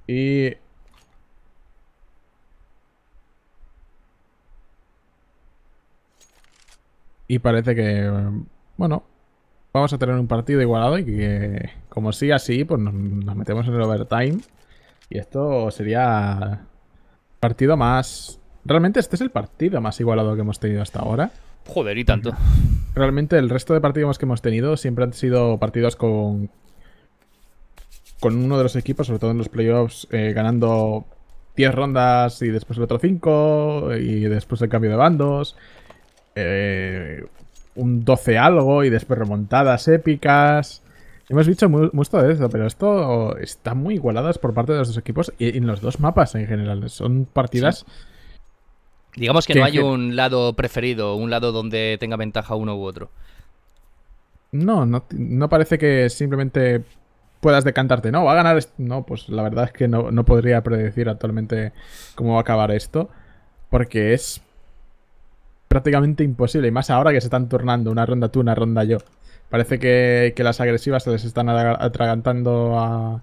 Y... Y parece que, bueno, vamos a tener un partido igualado y que, como siga así, pues nos metemos en el overtime. Y esto sería Partido más... Realmente este es el partido más igualado que hemos tenido hasta ahora. Joder, y tanto. Realmente el resto de partidos que hemos tenido siempre han sido partidos con... Con uno de los equipos, sobre todo en los playoffs, eh, ganando 10 rondas y después el otro 5 y después el cambio de bandos. Eh, un 12 algo y después remontadas épicas. Hemos dicho mucho de eso, pero esto está muy igualadas por parte de los dos equipos y en los dos mapas en general. Son partidas. Digamos que, no hay un lado preferido, un lado donde tenga ventaja uno u otro. No, no, parece que simplemente puedas decantarte, no, va a ganar. No, pues la verdad es que no, no podría predecir actualmente cómo va a acabar esto, porque es prácticamente imposible, y más ahora que se están turnando una ronda tú, una ronda yo. Parece que, las agresivas se les están atragantando a,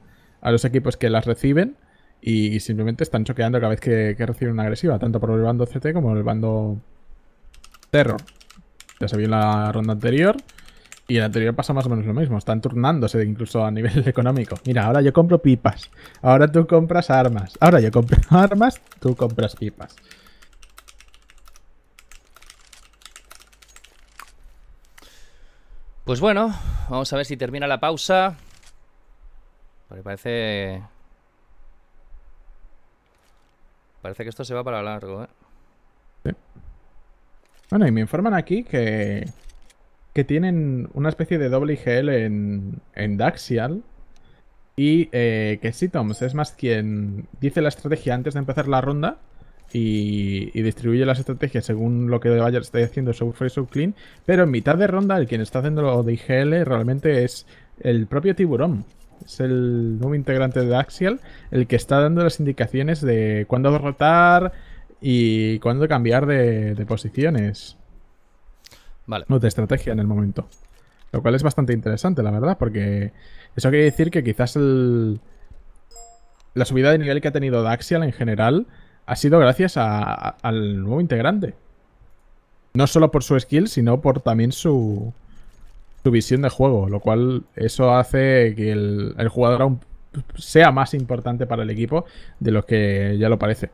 los equipos que las reciben y, simplemente están choqueando cada vez que, reciben una agresiva, tanto por el bando CT como el bando Terror. Ya se vio en la ronda anterior. Y en la anterior pasa más o menos lo mismo. Están turnándose incluso a nivel *laughs* económico. Mira, ahora yo compro pipas. Ahora tú compras armas. Ahora yo compro *laughs* armas, tú compras pipas. Pues bueno, vamos a ver si termina la pausa. parece... Parece que esto se va para largo, ¿eh? Sí. Bueno, y me informan aquí que... Que tienen una especie de doble IGL en, en Daxial. Y eh, que Sitoms es más quien dice la estrategia antes de empezar la ronda y, distribuye las estrategias según lo que vaya esté haciendo so clean... Pero en mitad de ronda, el quien está haciendo lo de IGL realmente es el propio tiburón. Es el nuevo integrante de Axial el que está dando las indicaciones de cuándo derrotar y cuándo cambiar de, posiciones. Vale. No, de estrategia en el momento. Lo cual es bastante interesante, la verdad, porque eso quiere decir que quizás el... la subida de nivel que ha tenido Axial en general ha sido gracias al nuevo integrante. No solo por su skill, sino por también su, su visión de juego, lo cual eso hace que el, el jugador sea más importante para el equipo de lo que ya lo parece.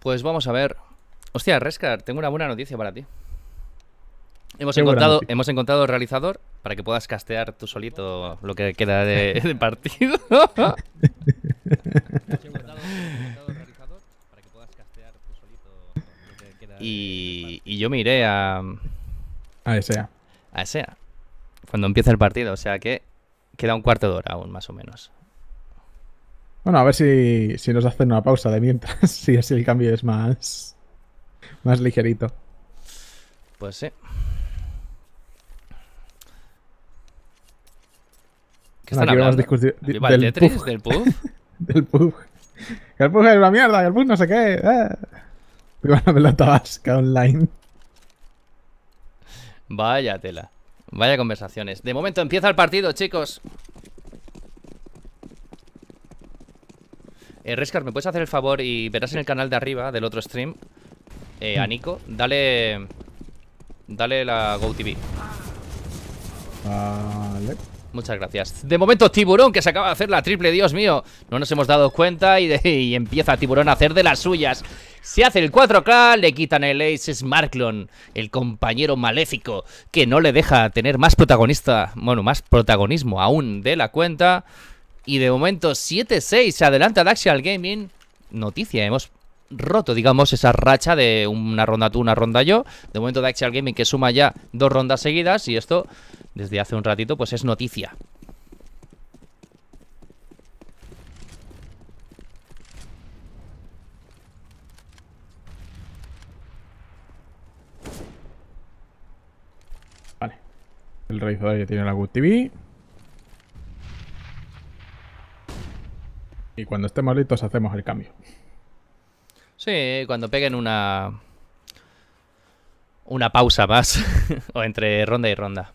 Pues vamos a ver. Hostia, Rescar, tengo una buena noticia para ti. Hemos encontrado, hemos encontrado el realizador para que puedas castear tú solito lo que queda de, partido. y, yo me iré a. A ESEA. A ESEA. Cuando empiece el partido, o sea que queda un cuarto de hora aún, más o menos. Bueno, a ver si, nos hacen una pausa de mientras, *laughs* si así el cambio es más, más ligerito. Pues sí. ¿Qué están hablando? del, del, pub. *laughs* ¿Del pub? el pub es la mierda, que el pub no sé qué. Eh. Viva la pelota vasca online. Vaya tela. Vaya conversaciones. De momento empieza el partido, chicos. Eh, Rescar, ¿me puedes hacer el favor y verás en el canal de arriba del otro stream eh, a mm. Nico? Dale. Dale la GoTV. Vale. Muchas gracias. De momento Tiburón que se acaba de hacer la triple, Dios mío. No nos hemos dado cuenta y, empieza Tiburón a hacer de las suyas. Se hace el 4K, le quitan el Ace Smarklon, el compañero maléfico que no le deja tener más protagonista, bueno, más protagonismo aún de la cuenta. Y de momento 7-6 se adelanta Daxial Gaming. Noticia, hemos roto, digamos, esa racha de una ronda tú, una ronda yo. De momento Daxial Gaming que suma ya dos rondas seguidas y esto desde hace un ratito, pues es noticia. Vale. El realizador ya tiene la Good TV. Y cuando estemos listos hacemos el cambio. Sí, cuando peguen una... Una pausa más. *laughs* o entre ronda y ronda.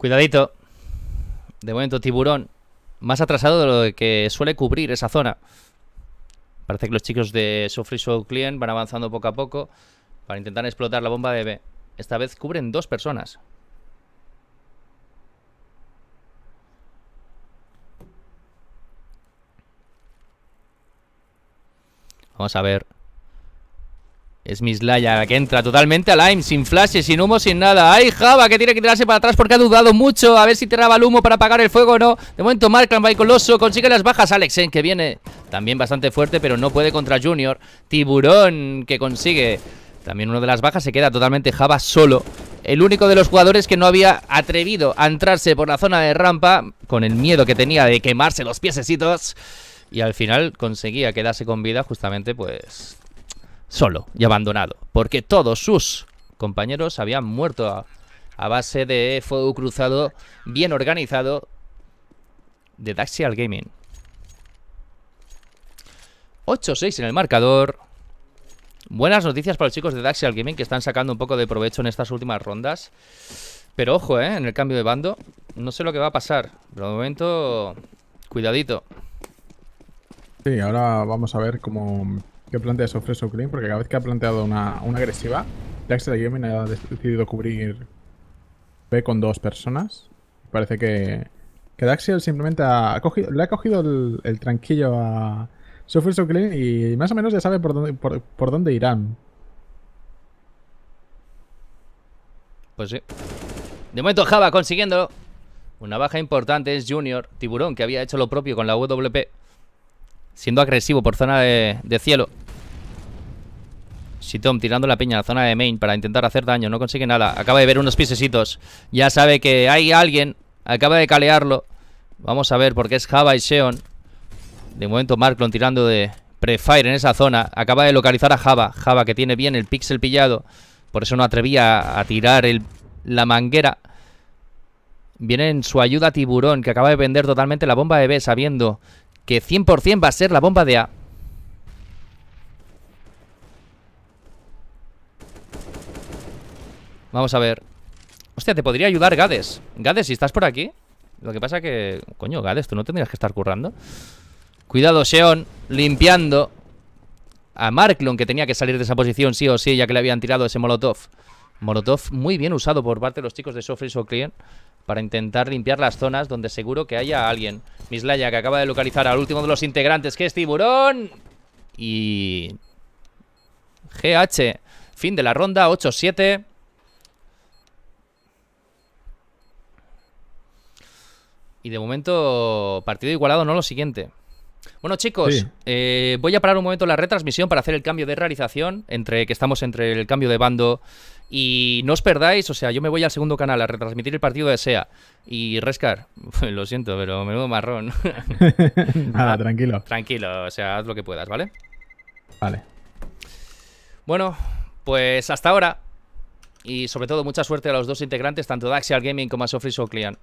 Cuidadito. De momento, tiburón. Más atrasado de lo que suele cubrir esa zona. Parece que los chicos de Sofri Show Client van avanzando poco a poco para intentar explotar la bomba de B. Esta vez cubren dos personas. Vamos a ver es Mislaya la que entra totalmente a Lime, sin flashes, sin humo, sin nada. ¡Ay, Java! Que tiene que tirarse para atrás porque ha dudado mucho. A ver si tiraba el humo para apagar el fuego o no. De momento, Markland va y Coloso. Consigue las bajas. Alexen, que viene también bastante fuerte, pero no puede contra Junior. Tiburón, que consigue también una de las bajas. Se queda totalmente Java solo. El único de los jugadores que no había atrevido a entrarse por la zona de rampa, con el miedo que tenía de quemarse los piececitos. Y al final conseguía quedarse con vida justamente, pues solo y abandonado, porque todos sus compañeros habían muerto a, base de fuego cruzado bien organizado de Daxial Gaming. 8-6 en el marcador. Buenas noticias para los chicos de Daxial Gaming que están sacando un poco de provecho en estas últimas rondas. Pero ojo, ¿eh? En el cambio de bando. No sé lo que va a pasar. Pero de momento, cuidadito. Sí, ahora vamos a ver cómo que plantea So Clean, porque cada vez que ha planteado una, una agresiva, y Gaming ha decidido cubrir B con dos personas. Parece que, que Daxiel simplemente le ha cogido el, tranquillo a So Clean y más o menos ya sabe por dónde, por, dónde irán. Pues sí. De momento Java consiguiendo una baja importante es Junior, Tiburón, que había hecho lo propio con la WP. Siendo agresivo por zona de, cielo. Sitom tirando la piña a la zona de main para intentar hacer daño. No consigue nada. Acaba de ver unos pisecitos. Ya sabe que hay alguien. Acaba de calearlo. Vamos a ver porque es Java y Seon. De momento Marklon tirando de prefire en esa zona. Acaba de localizar a Java. Java que tiene bien el pixel pillado. Por eso no atrevía a tirar la manguera. Viene en su ayuda Tiburón que acaba de vender totalmente la bomba de B sabiendo que 100% va a ser la bomba de A. Vamos a ver. Hostia, te podría ayudar Gades. Gades, si estás por aquí. Lo que pasa que... Coño, Gades, tú no tendrías que estar currando. Cuidado, Seon. Limpiando. A Marklon, que tenía que salir de esa posición sí o sí, ya que le habían tirado ese Molotov. Molotov muy bien usado por parte de los chicos de Sofris o Client para intentar limpiar las zonas donde seguro que haya alguien. Mislaya, que acaba de localizar al último de los integrantes, que es Tiburón. Y... GH. Fin de la ronda, 8-7. Y de momento, partido igualado, no lo siguiente. Bueno, chicos, eh, voy a parar un momento la retransmisión para hacer el cambio de realización entre que estamos entre el cambio de bando y no os perdáis, o sea, yo me voy al segundo canal a retransmitir el partido de SEA. Y Rescar, *laughs* lo siento, pero menudo marrón. *laughs* Nada, ah, tranquilo. Tranquilo, o sea, haz lo que puedas, ¿vale? Vale. Bueno, pues hasta ahora. Y sobre todo, mucha suerte a los dos integrantes, tanto Daxial Gaming como a Sofri Soclean.